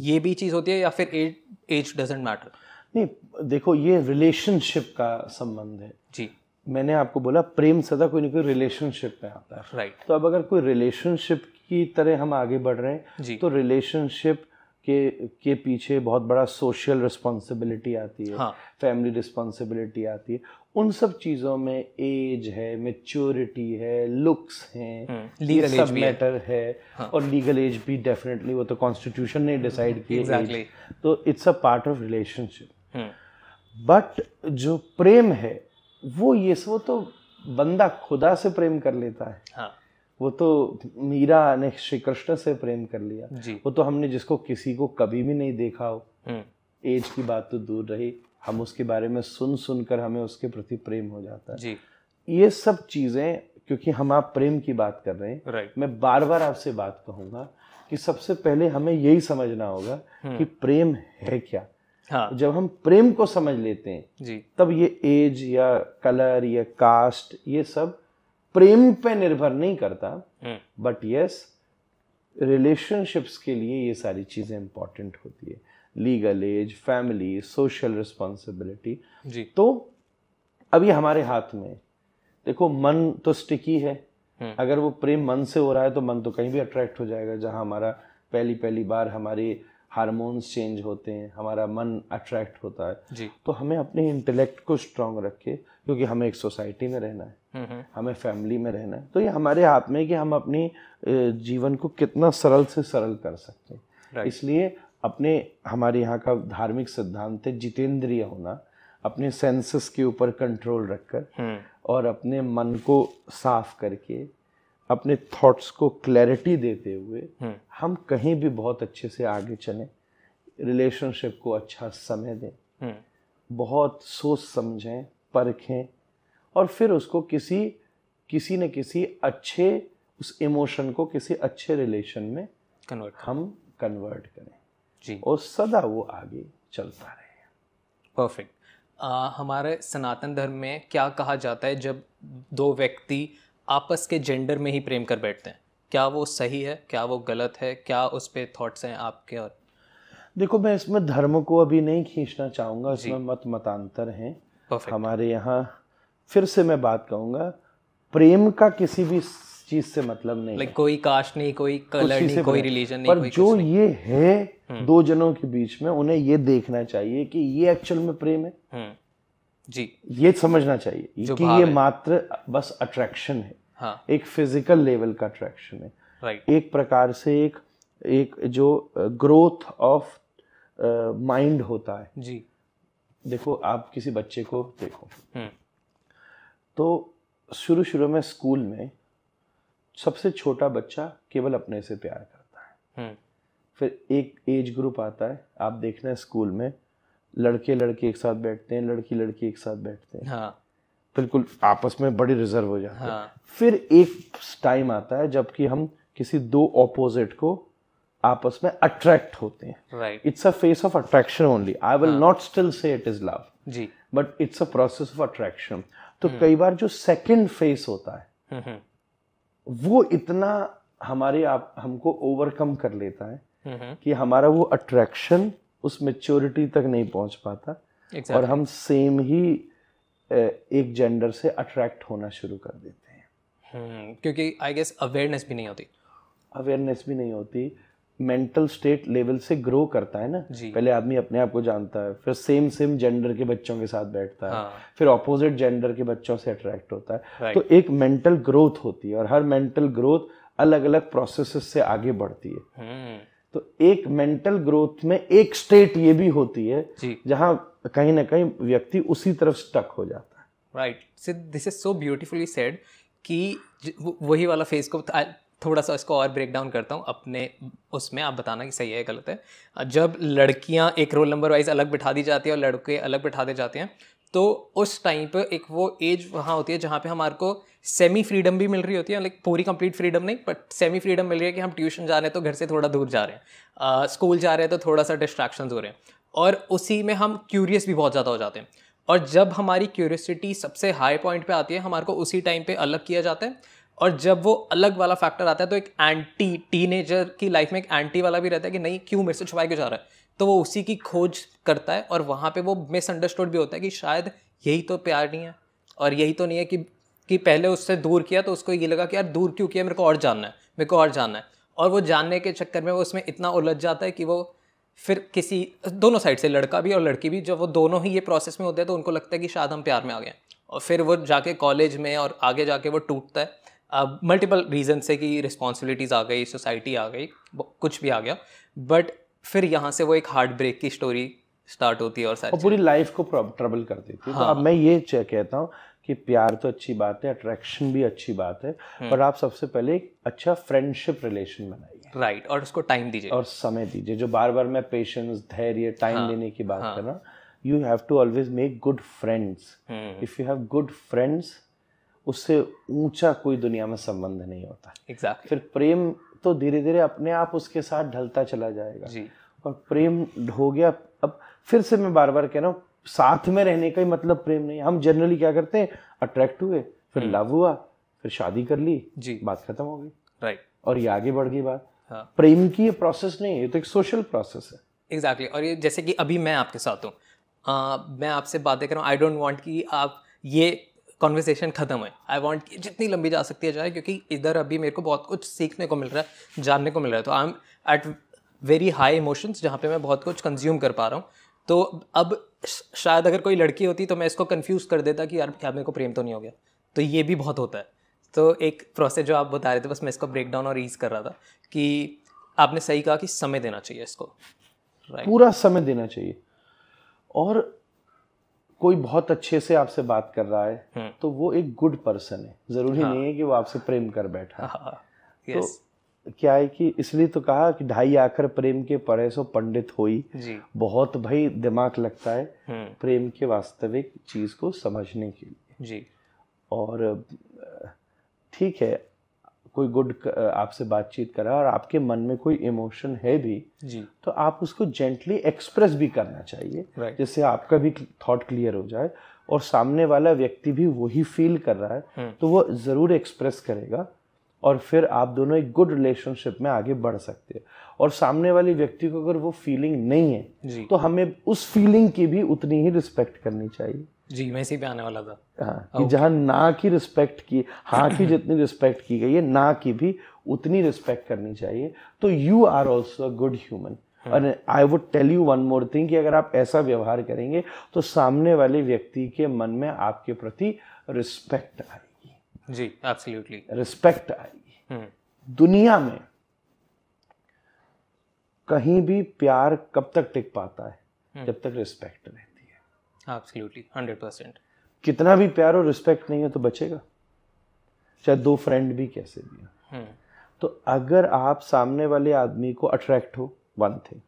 ये भी चीज़ होती है या फिर एज एज डजेंट मैटर नहीं देखो ये रिलेशनशिप का संबंध है जी मैंने आपको बोला प्रेम सदा कोई ना कोई रिलेशनशिप में आता है राइट तो अब अगर कोई रिलेशनशिप की तरह हम आगे बढ़ रहे हैं तो रिलेशनशिप के के पीछे बहुत बड़ा सोशल रिस्पॉन्सिबिलिटी आती है हाँ. फैमिली रिस्पॉन्सिबिलिटी आती है उन सब चीज़ों में एज है मेच्योरिटी है लुक्स हैं लीगल एज मैटर है, है हाँ. और लीगल एज भी डेफिनेटली वो तो कॉन्स्टिट्यूशन ने डिसाइड किया exactly. तो it's a part of relationship but hmm. जो प्रेम है वो ये वो तो बंदा खुदा से प्रेम कर लेता है हाँ। वो तो मीरा ने श्री कृष्ण से प्रेम कर लिया वो तो हमने जिसको किसी को कभी भी नहीं देखा हो हम्म। एज की बात तो दूर रही हम उसके बारे में सुन सुनकर हमें उसके प्रति प्रेम हो जाता है जी। ये सब चीजें क्योंकि हम आप प्रेम की बात कर रहे हैं मैं बार बार आपसे बात कहूंगा कि सबसे पहले हमें यही समझना होगा हम्म। कि प्रेम है क्या हाँ। जब हम प्रेम को समझ लेते हैं जी तब ये एज या कलर या कास्ट ये सब प्रेम पे निर्भर नहीं करता बट यस रिलेशनशिप्स के लिए ये सारी चीज़ें इंपॉर्टेंट होती है legal age family social responsibility तो अभी हमारे हाथ में देखो मन तो स्टिकी है हम्म। अगर वो प्रेम मन से हो रहा है तो मन तो कहीं भी अट्रैक्ट हो जाएगा जहां हमारा पहली पहली बार हमारी हारमोन्स चेंज होते हैं हमारा मन अट्रैक्ट होता है जी. तो हमें अपने इंटेलेक्ट को स्ट्रांग रख के क्योंकि हमें एक सोसाइटी में रहना है हम्म, हम्म। हमें फैमिली में रहना है तो ये हमारे हाथ में कि हम अपनी जीवन को कितना सरल से सरल कर सकते हैं इसलिए अपने हमारे यहाँ का धार्मिक सिद्धांत है जितेंद्रिय होना अपने सेंसेस के ऊपर कंट्रोल रखकर हम्म। और अपने मन को साफ करके अपने थॉट्स को क्लैरिटी देते हुए हम्म। हम कहीं भी बहुत अच्छे से आगे चलें रिलेशनशिप को अच्छा समय दें हम्म। बहुत सोच समझें परखें और फिर उसको किसी किसी न किसी अच्छे उस इमोशन को किसी अच्छे रिलेशन में कन्वर्ट हम कन्वर्ट करें जी और सदा वो आगे चलता रहे परफेक्ट हमारे सनातन धर्म में क्या कहा जाता है जब दो व्यक्ति आपस के जेंडर में ही प्रेम कर बैठते हैं क्या वो सही है क्या वो गलत है क्या उस पर थाट्स हैं आपके और देखो मैं इसमें धर्म को अभी नहीं खींचना चाहूँगा इसमें मत मतांतर हैं हमारे यहाँ फिर से मैं बात कहूँगा प्रेम का किसी भी चीज से मतलब नहीं like कोई कास्ट नहीं कोई कलर नहीं कोई रिलीजन मतलब नहीं पर कोई जो नहीं। ये है हम्म। दो जनों के बीच में उन्हें ये देखना चाहिए कि ये एक्चुअल में प्रेम है हम्म। जी ये समझना चाहिए कि ये मात्र बस अट्रैक्शन है हाँ। एक फिजिकल लेवल का अट्रैक्शन है right. एक प्रकार से एक एक जो ग्रोथ ऑफ माइंड होता है जी देखो आप किसी बच्चे को देखो हम्म। तो शुरू शुरू में स्कूल में सबसे छोटा बच्चा केवल अपने से प्यार करता है हम्म। फिर एक एज ग्रुप आता है आप देखना है स्कूल में लड़के लड़के एक साथ बैठते हैं लड़की लड़की एक साथ बैठते हैं हाँ बिल्कुल आपस में बड़े रिजर्व हो जाते हाँ। हैं फिर एक टाइम आता है जबकि हम किसी दो ऑपोजिट को आपस में अट्रैक्ट होते हैं it's a phase of attraction only I will not still say it is love जी but it's a process of attraction तो हम्म। कई बार जो सेकंड फेस होता है हम्म, हम्म। वो इतना हमारे आप हमको ओवरकम कर लेता है कि हमारा वो अट्रैक्शन उस मेच्योरिटी तक नहीं पहुंच पाता exactly. और हम सेम ही एक जेंडर से अट्रैक्ट होना शुरू कर देते हैं hmm. क्योंकि आई गेस अवेयरनेस भी नहीं होती अवेयरनेस भी नहीं होती मेंटल स्टेट लेवल से ग्रो करता है ना पहले आदमी अपने आप को जानता है फिर सेम सेम जेंडर के बच्चों के साथ बैठता है हाँ. फिर ऑपोजिट जेंडर के बच्चों से अट्रैक्ट होता है तो एक मेंटल ग्रोथ होती है और हर मेंटल ग्रोथ अलग अलग प्रोसेस से आगे बढ़ती है हम्म। तो एक मेंटल ग्रोथ में एक स्टेट ये भी होती है जहां कहीं ना कहीं व्यक्ति उसी तरफ स्टक हो जाता है right this is so beautifully said कि वही वाला फेस को थोड़ा सा इसको और ब्रेक डाउन करता हूँ अपने उसमें आप बताना कि सही है गलत है जब लड़कियाँ एक रोल नंबर वाइज अलग बिठा दी जाती है और लड़के अलग बिठा दे जाते हैं तो उस टाइम पर एक वो एज वहाँ होती है जहाँ पे हमारे को सेमी फ्रीडम भी मिल रही होती है लाइक पूरी कंप्लीट फ्रीडम नहीं बट सेमी फ्रीडम मिल रही है कि हम ट्यूशन जा रहे हैं तो घर से थोड़ा दूर जा रहे हैं स्कूल जा रहे हैं तो थोड़ा सा डिस्ट्रैक्शन हो रहे हैं और उसी में हम क्यूरियस भी बहुत ज़्यादा हो जाते हैं और जब हमारी क्यूरियसिटी सबसे हाई पॉइंट पे आती है हमारे को उसी टाइम पे अलग किया जाता है और जब वो अलग वाला फैक्टर आता है तो एक एंटी टीनेजर की लाइफ में एक एंटी वाला भी रहता है कि नहीं क्यों मेरे से छुपाई क्यों जा रहा है तो वो उसी की खोज करता है और वहाँ पे वो मिसअंडरस्टूड भी होता है कि शायद यही तो प्यार नहीं है और यही तो नहीं है कि कि पहले उससे दूर किया तो उसको ये लगा कि यार दूर क्यों किया मेरे को और जानना है मेरे को और जानना है और वो जानने के चक्कर में वो उसमें इतना उलझ जाता है कि वो फिर किसी दोनों साइड से लड़का भी और लड़की भी जब वो दोनों ही ये प्रोसेस में होते हैं तो उनको लगता है कि शायद हम प्यार में आ गए और फिर वो जाके कॉलेज में और आगे जाके वो टूटता है मल्टीपल रीज़न से कि रिस्पॉन्सिबिलिटीज़ आ गई सोसाइटी आ गई कुछ भी आ गया बट फिर यहाँ से वो एक हार्ट ब्रेक की स्टोरी स्टार्ट होती है और सारी पूरी लाइफ को ट्रबल कर देती है हाँ. तो अब मैं ये कहता हूँ कि प्यार तो अच्छी बात है अट्रैक्शन भी अच्छी बात है हम्म। पर आप सबसे पहले एक अच्छा फ्रेंडशिप रिलेशन बनाइए राइट और उसको टाइम दीजिए और समय दीजिए जो बार बार मैं पेशेंस धैर्य टाइम हाँ, देने की बात हाँ। कर रहा you have to always make good friends if you have good friends उससे ऊंचा कोई दुनिया में संबंध नहीं होता exactly. फिर प्रेम तो धीरे धीरे अपने आप उसके साथ ढलता चला जाएगा जी। और प्रेम हो गया अब फिर से मैं बार बार कह रहा हूँ साथ में रहने का ही मतलब प्रेम नहीं हम जनरली क्या करते हैं अट्रैक्ट हुए फिर लव हम्म। हुआ फिर शादी कर ली जी बात खत्म हो गई राइट और ये आगे बढ़ गई बात हाँ। प्रेम की ये प्रोसेस नहीं है ये तो एक सोशल प्रोसेस है एग्जैक्टली exactly. और ये जैसे कि अभी मैं आपके साथ हूँ मैं आपसे बातें कर रहा हूँ आई डोंट वांट कि आप ये कॉन्वर्सेशन खत्म है आई वॉन्ट जितनी लंबी जा सकती है जाए क्योंकि इधर अभी मेरे को बहुत कुछ सीखने को मिल रहा है जानने को मिल रहा है तो I am at very high emotions जहाँ पे मैं बहुत कुछ कंज्यूम कर पा रहा हूँ तो अब शायद अगर कोई लड़की होती तो मैं इसको कन्फ्यूज़ कर देता कि यार क्या मेरे को प्रेम तो नहीं हो गया तो ये भी बहुत होता है तो एक प्रोसेस जो आप बता रहे थे बस मैं इसको ब्रेक डाउन और ईज कर रहा था कि आपने सही कहा कि समय देना चाहिए इसको right. पूरा समय देना चाहिए और कोई बहुत अच्छे से आपसे बात कर रहा है हम्म। तो वो एक गुड पर्सन है जरूरी हाँ। नहीं है कि वो आपसे प्रेम कर बैठा हाँ। तो क्या है कि इसलिए तो कहा कि ढाई आकर प्रेम के पढ़े सो पंडित होई बहुत भाई दिमाग लगता है हम्म। प्रेम के वास्तविक चीज को समझने के लिए जी और ठीक है कोई गुड आपसे बातचीत कर रहा है और आपके मन में कोई इमोशन है भी जी तो आप उसको जेंटली एक्सप्रेस भी करना चाहिए right. जिससे आपका भी थॉट क्लियर हो जाए और सामने वाला व्यक्ति भी वही फील कर रहा है हुँ. हम्म। तो वो ज़रूर एक्सप्रेस करेगा और फिर आप दोनों एक गुड रिलेशनशिप में आगे बढ़ सकते हैं और सामने वाले व्यक्ति को अगर वो फीलिंग नहीं है तो हमें उस फीलिंग की भी उतनी ही रिस्पेक्ट करनी चाहिए जी मैं इसी पे आने वाला था हाँ जहाँ ना की रिस्पेक्ट की हाँ की जितनी रिस्पेक्ट की गई है ना की भी उतनी रिस्पेक्ट करनी चाहिए तो you are also a good human और I would tell you one more thing कि अगर आप ऐसा व्यवहार करेंगे तो सामने वाले व्यक्ति के मन में आपके प्रति रिस्पेक्ट आएगी जी एब्सोल्युटली रिस्पेक्ट आएगी हम्म। दुनिया में कहीं भी प्यार कब तक टिक पाता है हम्म। जब तक रिस्पेक्ट रहे एब्सोल्युटली 100% कितना भी प्यार और रिस्पेक्ट नहीं है तो बचेगा चाहे दो फ्रेंड भी कैसे भी हैं हम्म। तो अगर आप सामने वाले आदमी को अट्रैक्ट हो वन थिंग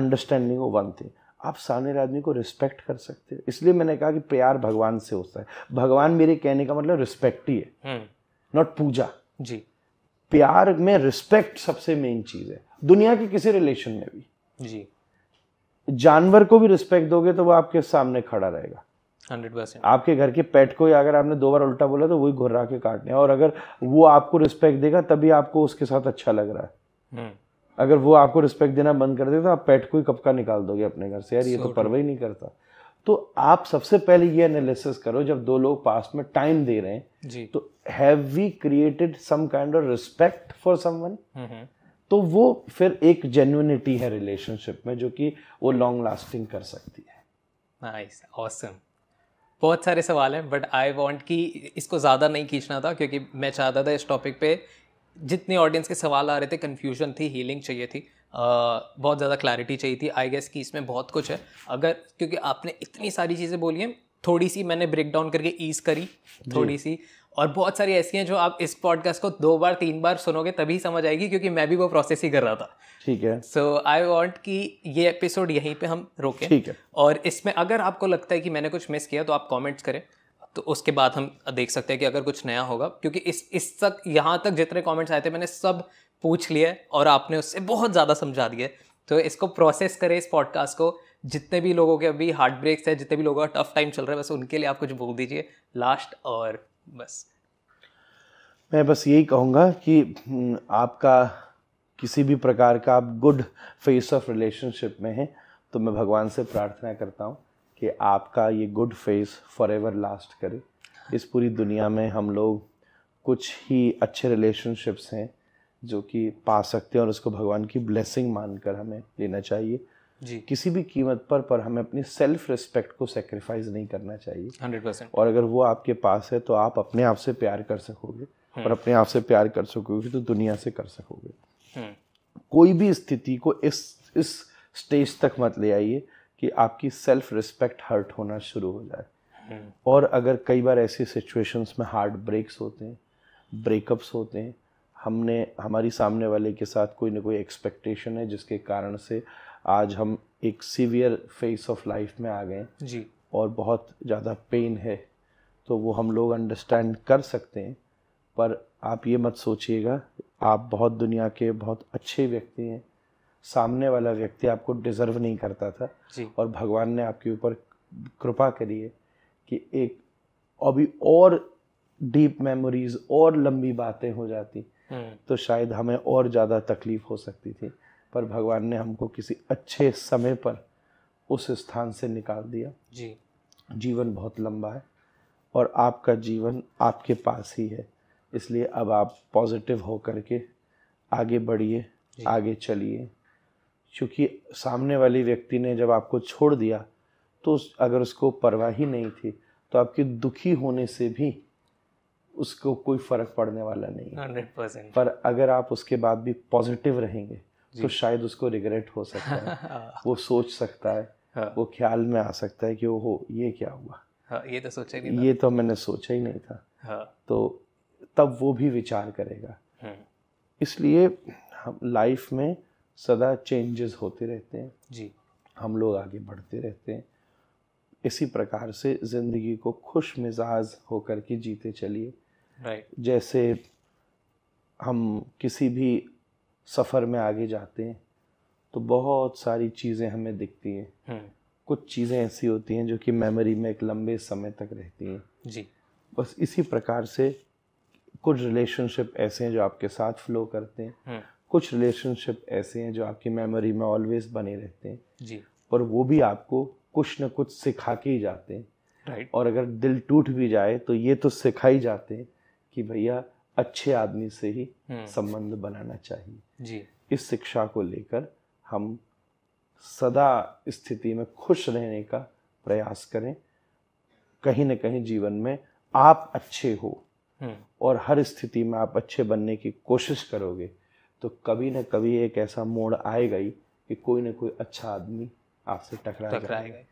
अंडरस्टैंडिंग हो वन थिंग आप सामने वाले आदमी को रिस्पेक्ट कर सकते हो इसलिए मैंने कहा कि प्यार भगवान से होता है भगवान मेरे कहने का मतलब रिस्पेक्ट ही है नॉट हम्म। पूजा जी प्यार में रिस्पेक्ट सबसे मेन चीज़ है दुनिया के किसी रिलेशन में भी जी जानवर को भी रिस्पेक्ट दोगे तो वो आपके सामने खड़ा रहेगा हंड्रेड परसेंट आपके घर के पेट को अगर आपने दो बार उल्टा बोला तो वही घुर्रा के काटने और अगर वो आपको रिस्पेक्ट देगा तभी आपको उसके साथ अच्छा लग रहा है हम्म। अगर वो आपको रिस्पेक्ट देना बंद कर दे तो आप पेट को ही कब का निकाल दोगे अपने घर से यार ये तो तो परवाही नहीं करता तो आप सबसे पहले ये एनालिसिस करो जब दो लोग पास्ट में टाइम दे रहे हैं जी. तो have we created some kind of respect for someone तो वो फिर एक जेन्यूनिटी है रिलेशनशिप में जो कि वो लॉन्ग लास्टिंग कर सकती है नाइस nice, ऑसम awesome. बहुत सारे सवाल हैं बट आई वांट कि इसको ज़्यादा नहीं खींचना था क्योंकि मैं चाहता था इस टॉपिक पे जितने ऑडियंस के सवाल आ रहे थे कन्फ्यूजन थी हीलिंग चाहिए थी आ, बहुत ज़्यादा क्लैरिटी चाहिए थी आई गेस कि इसमें बहुत कुछ है अगर क्योंकि आपने इतनी सारी चीज़ें बोली हैं थोड़ी सी मैंने ब्रेक डाउन करके ईज करी थोड़ी सी और बहुत सारी ऐसी हैं जो आप इस पॉडकास्ट को दो बार तीन बार सुनोगे तभी समझ आएगी क्योंकि मैं भी वो प्रोसेस ही कर रहा था ठीक है सो आई वॉन्ट कि ये एपिसोड यहीं पे हम रोकें ठीक है और इसमें अगर आपको लगता है कि मैंने कुछ मिस किया तो आप कॉमेंट्स करें तो उसके बाद हम देख सकते हैं कि अगर कुछ नया होगा क्योंकि इस इस तक यहाँ तक जितने कॉमेंट्स आए थे मैंने सब पूछ लिए और आपने उससे बहुत ज़्यादा समझा दिया तो इसको प्रोसेस करें इस पॉडकास्ट को जितने भी लोगों के अभी हार्ट ब्रेक्स है जितने भी लोगों का टफ टाइम चल रहा है बस उनके लिए आप कुछ बोल दीजिए लास्ट और बस मैं बस यही कहूँगा कि हम्म, आपका किसी भी प्रकार का आप गुड फेस ऑफ रिलेशनशिप में हैं तो मैं भगवान से प्रार्थना करता हूँ कि आपका ये good phase forever last करे इस पूरी दुनिया में हम लोग कुछ ही अच्छे रिलेशनशिप्स हैं जो कि पा सकते हैं और उसको भगवान की ब्लेसिंग मानकर हमें लेना चाहिए जी किसी भी कीमत पर पर हमें अपनी सेल्फ रिस्पेक्ट को सेक्रीफाइस नहीं करना चाहिए हंड्रेड परसेंट और अगर वो आपके पास है तो आप अपने आप से प्यार कर सकोगे हम्म। और अपने आप से प्यार कर सकोगे तो दुनिया से कर सकोगे हम्म। कोई भी स्थिति को इस इस स्टेज तक मत ले आइए कि आपकी सेल्फ रिस्पेक्ट हर्ट होना शुरू हो जाए हम्म। और अगर कई बार ऐसी सिचुएशंस में हार्ट ब्रेक्स होते हैं ब्रेकअप्स होते हैं हमने हमारी सामने वाले के साथ कोई ना कोई एक्सपेक्टेशन है जिसके कारण से आज हम एक सीवियर फेस ऑफ लाइफ में आ गए जी और बहुत ज़्यादा पेन है तो वो हम लोग अंडरस्टैंड कर सकते हैं पर आप ये मत सोचिएगा आप बहुत दुनिया के बहुत अच्छे व्यक्ति हैं सामने वाला व्यक्ति आपको डिज़र्व नहीं करता था और भगवान ने आपके ऊपर कृपा करी है कि एक अभी और डीप मेमोरीज और लंबी बातें हो जाती हम्म। तो शायद हमें और ज़्यादा तकलीफ हो सकती थी पर भगवान ने हमको किसी अच्छे समय पर उस स्थान से निकाल दिया जी जीवन बहुत लंबा है और आपका जीवन आपके पास ही है इसलिए अब आप पॉजिटिव हो करके आगे बढ़िए आगे चलिए क्योंकि सामने वाली व्यक्ति ने जब आपको छोड़ दिया तो उस, अगर उसको परवाह ही नहीं थी तो आपके दुखी होने से भी उसको कोई फर्क पड़ने वाला नहीं 100%. पर अगर आप उसके बाद भी पॉजिटिव रहेंगे तो शायद उसको रिग्रेट हो सकता है वो सोच सकता है हाँ। वो ख्याल में आ सकता है कि ओहो ये क्या हुआ हाँ, ये तो सोचा ही नहीं ये तो मैंने सोचा ही नहीं था हाँ। तो तब वो भी विचार करेगा हम्म। इसलिए हम लाइफ में सदा चेंजेस होते रहते हैं जी हम लोग आगे बढ़ते रहते हैं इसी प्रकार से ज़िंदगी को खुश मिजाज होकर के जीते चलिए जैसे हम किसी भी सफ़र में आगे जाते हैं तो बहुत सारी चीज़ें हमें दिखती हैं हम्म। कुछ चीज़ें ऐसी होती हैं जो कि मेमोरी में एक लंबे समय तक रहती हैं जी बस इसी प्रकार से कुछ रिलेशनशिप ऐसे हैं जो आपके साथ फ्लो करते हैं हम्म। कुछ रिलेशनशिप ऐसे हैं जो आपकी मेमोरी में ऑलवेज बने रहते हैं जी और वो भी आपको कुछ ना कुछ सिखा के ही जाते हैं राइट और अगर दिल टूट भी जाए तो ये तो सिखा ही जाते हैं कि भैया अच्छे आदमी से ही हम्म। संबंध बनाना चाहिए जी इस शिक्षा को लेकर हम सदा स्थिति में खुश रहने का प्रयास करें कहीं ना कहीं जीवन में आप अच्छे हो हम्म। और हर स्थिति में आप अच्छे बनने की कोशिश करोगे तो कभी ना कभी एक ऐसा मोड़ आएगा ही कि कोई ना कोई अच्छा आदमी आपसे टकरा टकराएगा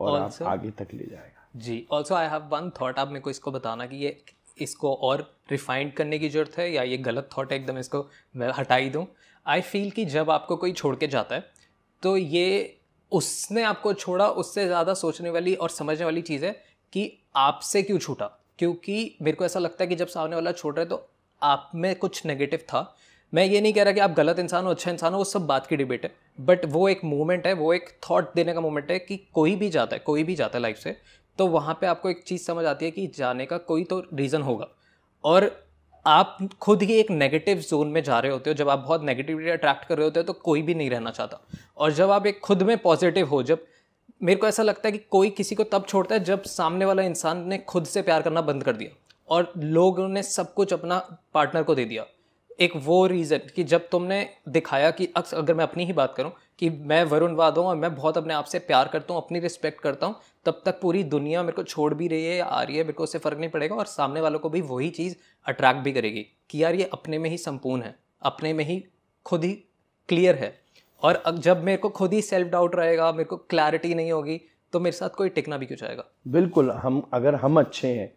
और also, आप आगे तक ले जाएगा जी also I have one thought आप मेरे को इसको बताना कि ये इसको और रिफाइंड करने की ज़रूरत है या ये गलत थाट है एकदम इसको मैं हटा ही दूँ आई फील कि जब आपको कोई छोड़ के जाता है तो ये उसने आपको छोड़ा उससे ज़्यादा सोचने वाली और समझने वाली चीज़ है कि आपसे क्यों छूटा क्योंकि मेरे को ऐसा लगता है कि जब सामने वाला छोड़ रहा है तो आप में कुछ नेगेटिव था मैं ये नहीं कह रहा कि आप गलत इंसान हो अच्छा इंसान हो वो सब बात की डिबेट है बट वो एक मोमेंट है वो एक थॉट देने का मोमेंट है कि कोई भी जाता है कोई भी जाता है लाइफ से तो वहाँ पे आपको एक चीज़ समझ आती है कि जाने का कोई तो रीज़न होगा और आप खुद ही एक नेगेटिव जोन में जा रहे होते हो जब आप बहुत नेगेटिविटी अट्रैक्ट कर रहे होते हो तो कोई भी नहीं रहना चाहता और जब आप एक खुद में पॉजिटिव हो जब मेरे को ऐसा लगता है कि कोई किसी को तब छोड़ता है जब सामने वाला इंसान ने खुद से प्यार करना बंद कर दिया और लोगों ने सब कुछ अपना पार्टनर को दे दिया एक वो रीज़न कि जब तुमने दिखाया कि अक्सर अगर मैं अपनी ही बात करूं कि मैं वरुण वाद हूँ और मैं बहुत अपने आप से प्यार करता हूँ अपनी रिस्पेक्ट करता हूँ तब तक पूरी दुनिया मेरे को छोड़ भी रही है आ रही है मेरे को उससे फ़र्क नहीं पड़ेगा और सामने वालों को भी वही चीज़ अट्रैक्ट भी करेगी कि यार ये अपने में ही संपूर्ण है अपने में ही खुद ही क्लियर है और अब जब मेरे को खुद ही सेल्फ डाउट रहेगा मेरे को क्लैरिटी नहीं होगी तो मेरे साथ कोई टिकना भी क्यों चाहेगा बिल्कुल हम अगर हम अच्छे हैं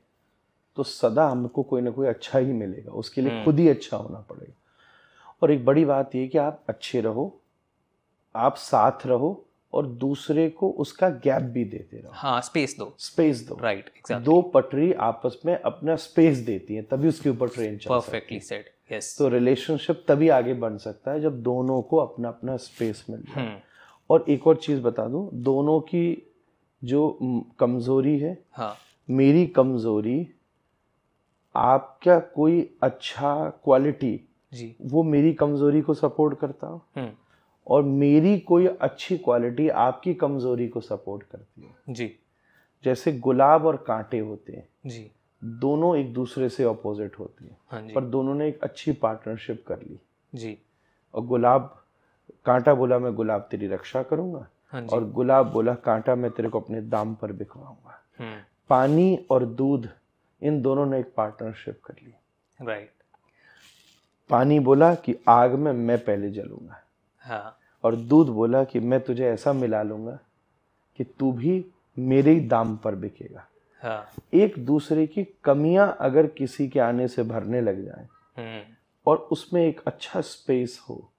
तो सदा हमको कोई ना कोई अच्छा ही मिलेगा उसके लिए हम्म। खुद ही अच्छा होना पड़ेगा और एक बड़ी बात ये कि आप अच्छे रहो आप साथ रहो और दूसरे को उसका गैप भी देते रहो हाँ स्पेस दो स्पेस दो राइट right, exactly. दो पटरी आपस में अपना स्पेस देती है तभी उसके ऊपर ट्रेन चल परफेक्टली सेट यस तो रिलेशनशिप तभी आगे बढ़ सकता है जब दोनों को अपना अपना स्पेस मिल जाए हम्म। और एक और चीज बता दूं दोनों की जो कमजोरी है हाँ. मेरी कमजोरी आपका कोई अच्छा क्वालिटी जी वो मेरी कमजोरी को सपोर्ट करता हो हम्म। और मेरी कोई अच्छी क्वालिटी आपकी कमजोरी को सपोर्ट करती है जी जैसे गुलाब और कांटे होते हैं जी दोनों एक दूसरे से ऑपोजिट होते हैं हाँ पर दोनों ने एक अच्छी पार्टनरशिप कर ली जी और गुलाब कांटा बोला मैं गुलाब तेरी रक्षा करूंगा हाँ और गुलाब बोला कांटा मैं तेरे को अपने दाम पर बिकवाऊंगा हम्म। पानी और दूध इन दोनों ने एक पार्टनरशिप कर ली राइट पानी बोला कि आग में मैं पहले जलूंगा हाँ। और दूध बोला कि मैं तुझे ऐसा मिला लूंगा कि तू भी मेरे ही दाम पर बिकेगा हाँ। एक दूसरे की कमियां अगर किसी के आने से भरने लग जाए हम्म। और उसमें एक अच्छा स्पेस हो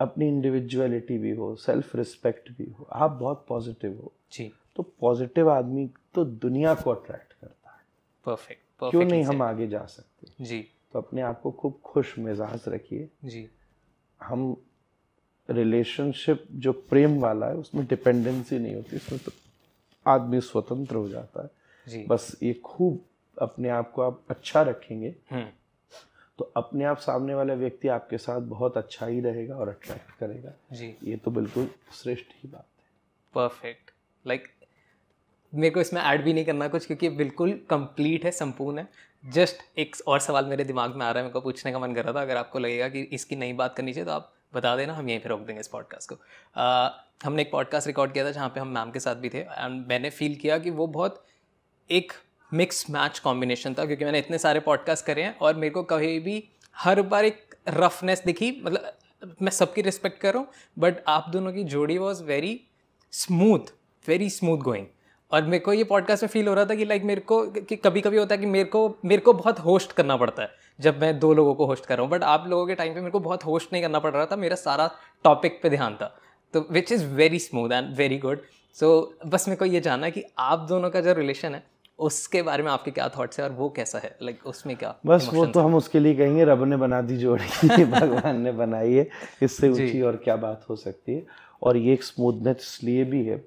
अपनी इंडिविजुअलिटी भी हो सेल्फ रिस्पेक्ट भी हो आप बहुत पॉजिटिव हो जी तो पॉजिटिव आदमी तो दुनिया को अट्रैक्ट करता है परफेक्ट क्यों नहीं हम आगे जा सकते जी तो अपने आप को खूब खुश मिजाज रखिए जी हम रिलेशनशिप जो प्रेम वाला है उसमें डिपेंडेंसी नहीं होती इसमें तो आदमी स्वतंत्र हो जाता है जी। बस ये खूब अपने आप को आप अच्छा रखेंगे हम्म। तो अपने आप सामने वाला व्यक्ति आपके साथ बहुत अच्छा ही रहेगा और अट्रैक्ट करेगा जी ये तो बिल्कुल श्रेष्ठ ही बात है परफेक्ट लाइक like, मेरे को इसमें ऐड भी नहीं करना कुछ क्योंकि बिल्कुल कंप्लीट है संपूर्ण है जस्ट एक और सवाल मेरे दिमाग में आ रहा है मेरे को पूछने का मन कर रहा था अगर आपको लगेगा कि इसकी नई बात करनी चाहिए तो आप बता देना हम यहीं पर रोक देंगे इस पॉडकास्ट को आ, हमने एक पॉडकास्ट रिकॉर्ड किया था जहाँ पे हम मैम के साथ भी थे एंड मैंने फील किया कि वो बहुत एक मिक्स मैच कॉम्बिनेशन था क्योंकि मैंने इतने सारे पॉडकास्ट करे हैं और मेरे को कभी भी हर बार एक रफनेस दिखी मतलब मैं सबकी रिस्पेक्ट कर रहा हूँ बट आप दोनों की जोड़ी was very smooth very smooth going और मेरे को ये पॉडकास्ट में फील हो रहा था कि लाइक मेरे को कि कभी कभी होता है कि मेरे को मेरे को बहुत होस्ट करना पड़ता है जब मैं दो लोगों को होस्ट कर रहा हूँ बट आप लोगों के टाइम पे मेरे को बहुत होस्ट नहीं करना पड़ रहा था मेरा सारा टॉपिक पे ध्यान था तो which is very smooth and very good so बस मेरे को ये जानना है कि आप दोनों का जो रिलेशन है उसके बारे में आपके क्या थॉट्स है और वो कैसा है लाइक like, उसमें क्या बस वो तो हम उसके लिए कहेंगे रब ने बना दी जोड़ी भगवान ने बनाई है इससे ऊंची और क्या बात हो सकती है और ये एक स्मूथनेस इसलिए भी है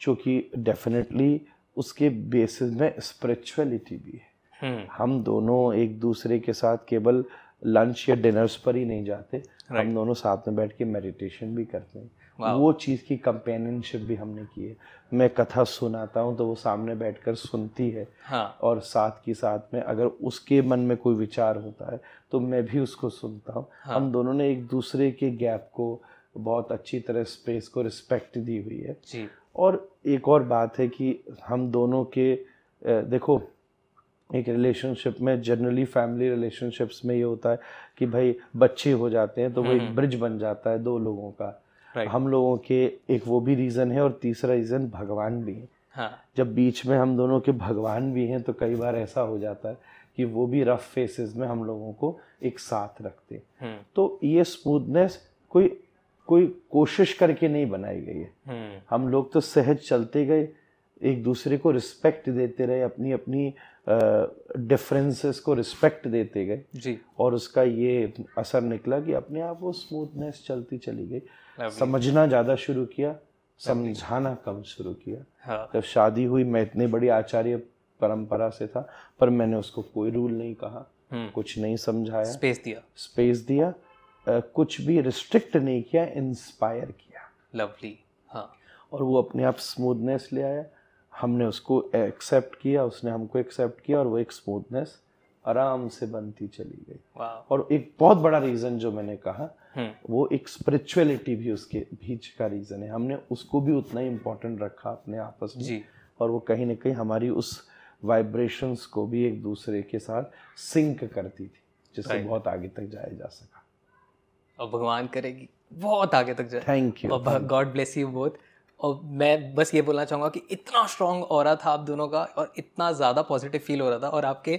क्योंकि डेफिनेटली उसके बेसिस में स्पिरिचुअलिटी भी है हम्म। हम दोनों एक दूसरे के साथ केवल लंच या डिनर्स पर ही नहीं जाते हम दोनों साथ में बैठ के मेडिटेशन भी करते हैं वो चीज़ की कंपेनियनशिप भी हमने की है मैं कथा सुनाता हूँ तो वो सामने बैठकर सुनती है हाँ। और साथ की साथ में अगर उसके मन में कोई विचार होता है तो मैं भी उसको सुनता हूँ हाँ। हम दोनों ने एक दूसरे के गैप को बहुत अच्छी तरह स्पेस को रिस्पेक्ट दी हुई है जी। और एक और बात है कि हम दोनों के देखो एक रिलेशनशिप में जनरली फैमिली रिलेशनशिप्स में ये होता है कि भाई बच्चे हो जाते हैं तो वो एक ब्रिज हम्म। बन जाता है दो लोगों का right. हम लोगों के एक वो भी रीज़न है और तीसरा रीज़न भगवान भी है हाँ. जब बीच में हम दोनों के भगवान भी हैं तो कई बार ऐसा हो जाता है कि वो भी रफ फेसेस में हम लोगों को एक साथ रखते हैं हम्म। तो ये स्मूथनेस कोई कोई कोशिश करके नहीं बनाई गई है हम्म। हम लोग तो सहज चलते गए एक दूसरे को रिस्पेक्ट देते रहे अपनी अपनी डिफरेंसेस को रिस्पेक्ट देते गए जी और उसका ये असर निकला कि अपने आप वो स्मूथनेस चलती चली गई समझना ज़्यादा शुरू किया समझाना कम शुरू किया जब हाँ। जब शादी हुई मैं इतने बड़ी आचार्य परंपरा से था पर मैंने उसको कोई रूल नहीं कहा हम्म। कुछ नहीं समझाया स्पेस दिया स्पेस दिया कुछ भी रिस्ट्रिक्ट नहीं किया इंस्पायर किया लवली हाँ और वो अपने आप स्मूथनेस ले आया हमने उसको एक्सेप्ट किया उसने हमको एक्सेप्ट किया और वो एक स्मूथनेस आराम से बनती चली गई और एक बहुत बड़ा रीजन जो मैंने कहा हम्म। वो एक स्पिरिचुअलिटी भी उसके बीच का रीजन है हमने उसको भी उतना ही इम्पोर्टेंट रखा अपने आपस में और वो कहीं ना कहीं हमारी उस वाइब्रेशंस को भी एक दूसरे के साथ सिंक करती थी जिससे बहुत आगे तक जाया जा सका और भगवान करेगी बहुत आगे तक जाए thank you God bless you both और मैं बस ये बोलना चाहूँगा कि इतना स्ट्रॉन्ग हो रहा था आप दोनों का और इतना ज़्यादा पॉजिटिव फील हो रहा था और आपके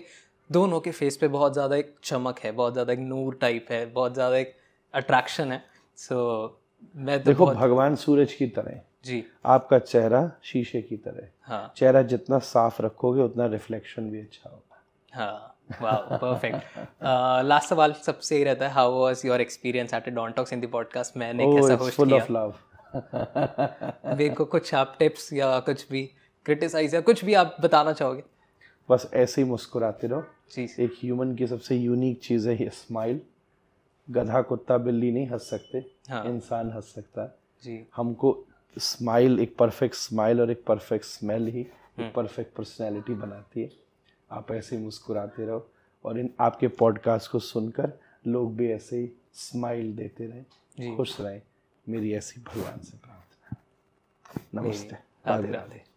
दोनों के फेस पे बहुत ज़्यादा एक चमक है बहुत ज़्यादा एक नूर टाइप है बहुत ज़्यादा एक अट्रैक्शन है सो so, मैं तो देखो भगवान सूरज की तरह जी आपका चेहरा शीशे की तरह हाँ चेहरा जितना साफ रखोगे उतना रिफ्लेक्शन भी अच्छा होगा हाँ वाह परफेक्ट लास्ट सवाल सबसे ही रहता है how was your experience at Don Talks in the podcast मैंने oh, कैसा होस्ट किया मेरे को कुछ आप टिप्स या कुछ भी क्रिटिसाइज या कुछ भी आप बताना चाहोगे बस ऐसे ही मुस्कुराते रहो जी एक ह्यूमन की सबसे यूनिक चीज़ है स्माइल गधा कुत्ता बिल्ली नहीं हंस सकते हाँ। इंसान हंस सकता है जी हमको स्माइल एक परफेक्ट स्माइल और एक परफेक्ट स्मेल ही एक परफेक्ट हम्म। पर्सनैलिटी बनाती है आप ऐसे ही मुस्कुराते रहो और इन आपके पॉडकास्ट को सुनकर लोग भी ऐसे ही स्माइल देते रहें खुश रहें मेरी ऐसी भगवान से प्रार्थना नमस्ते राधे राधे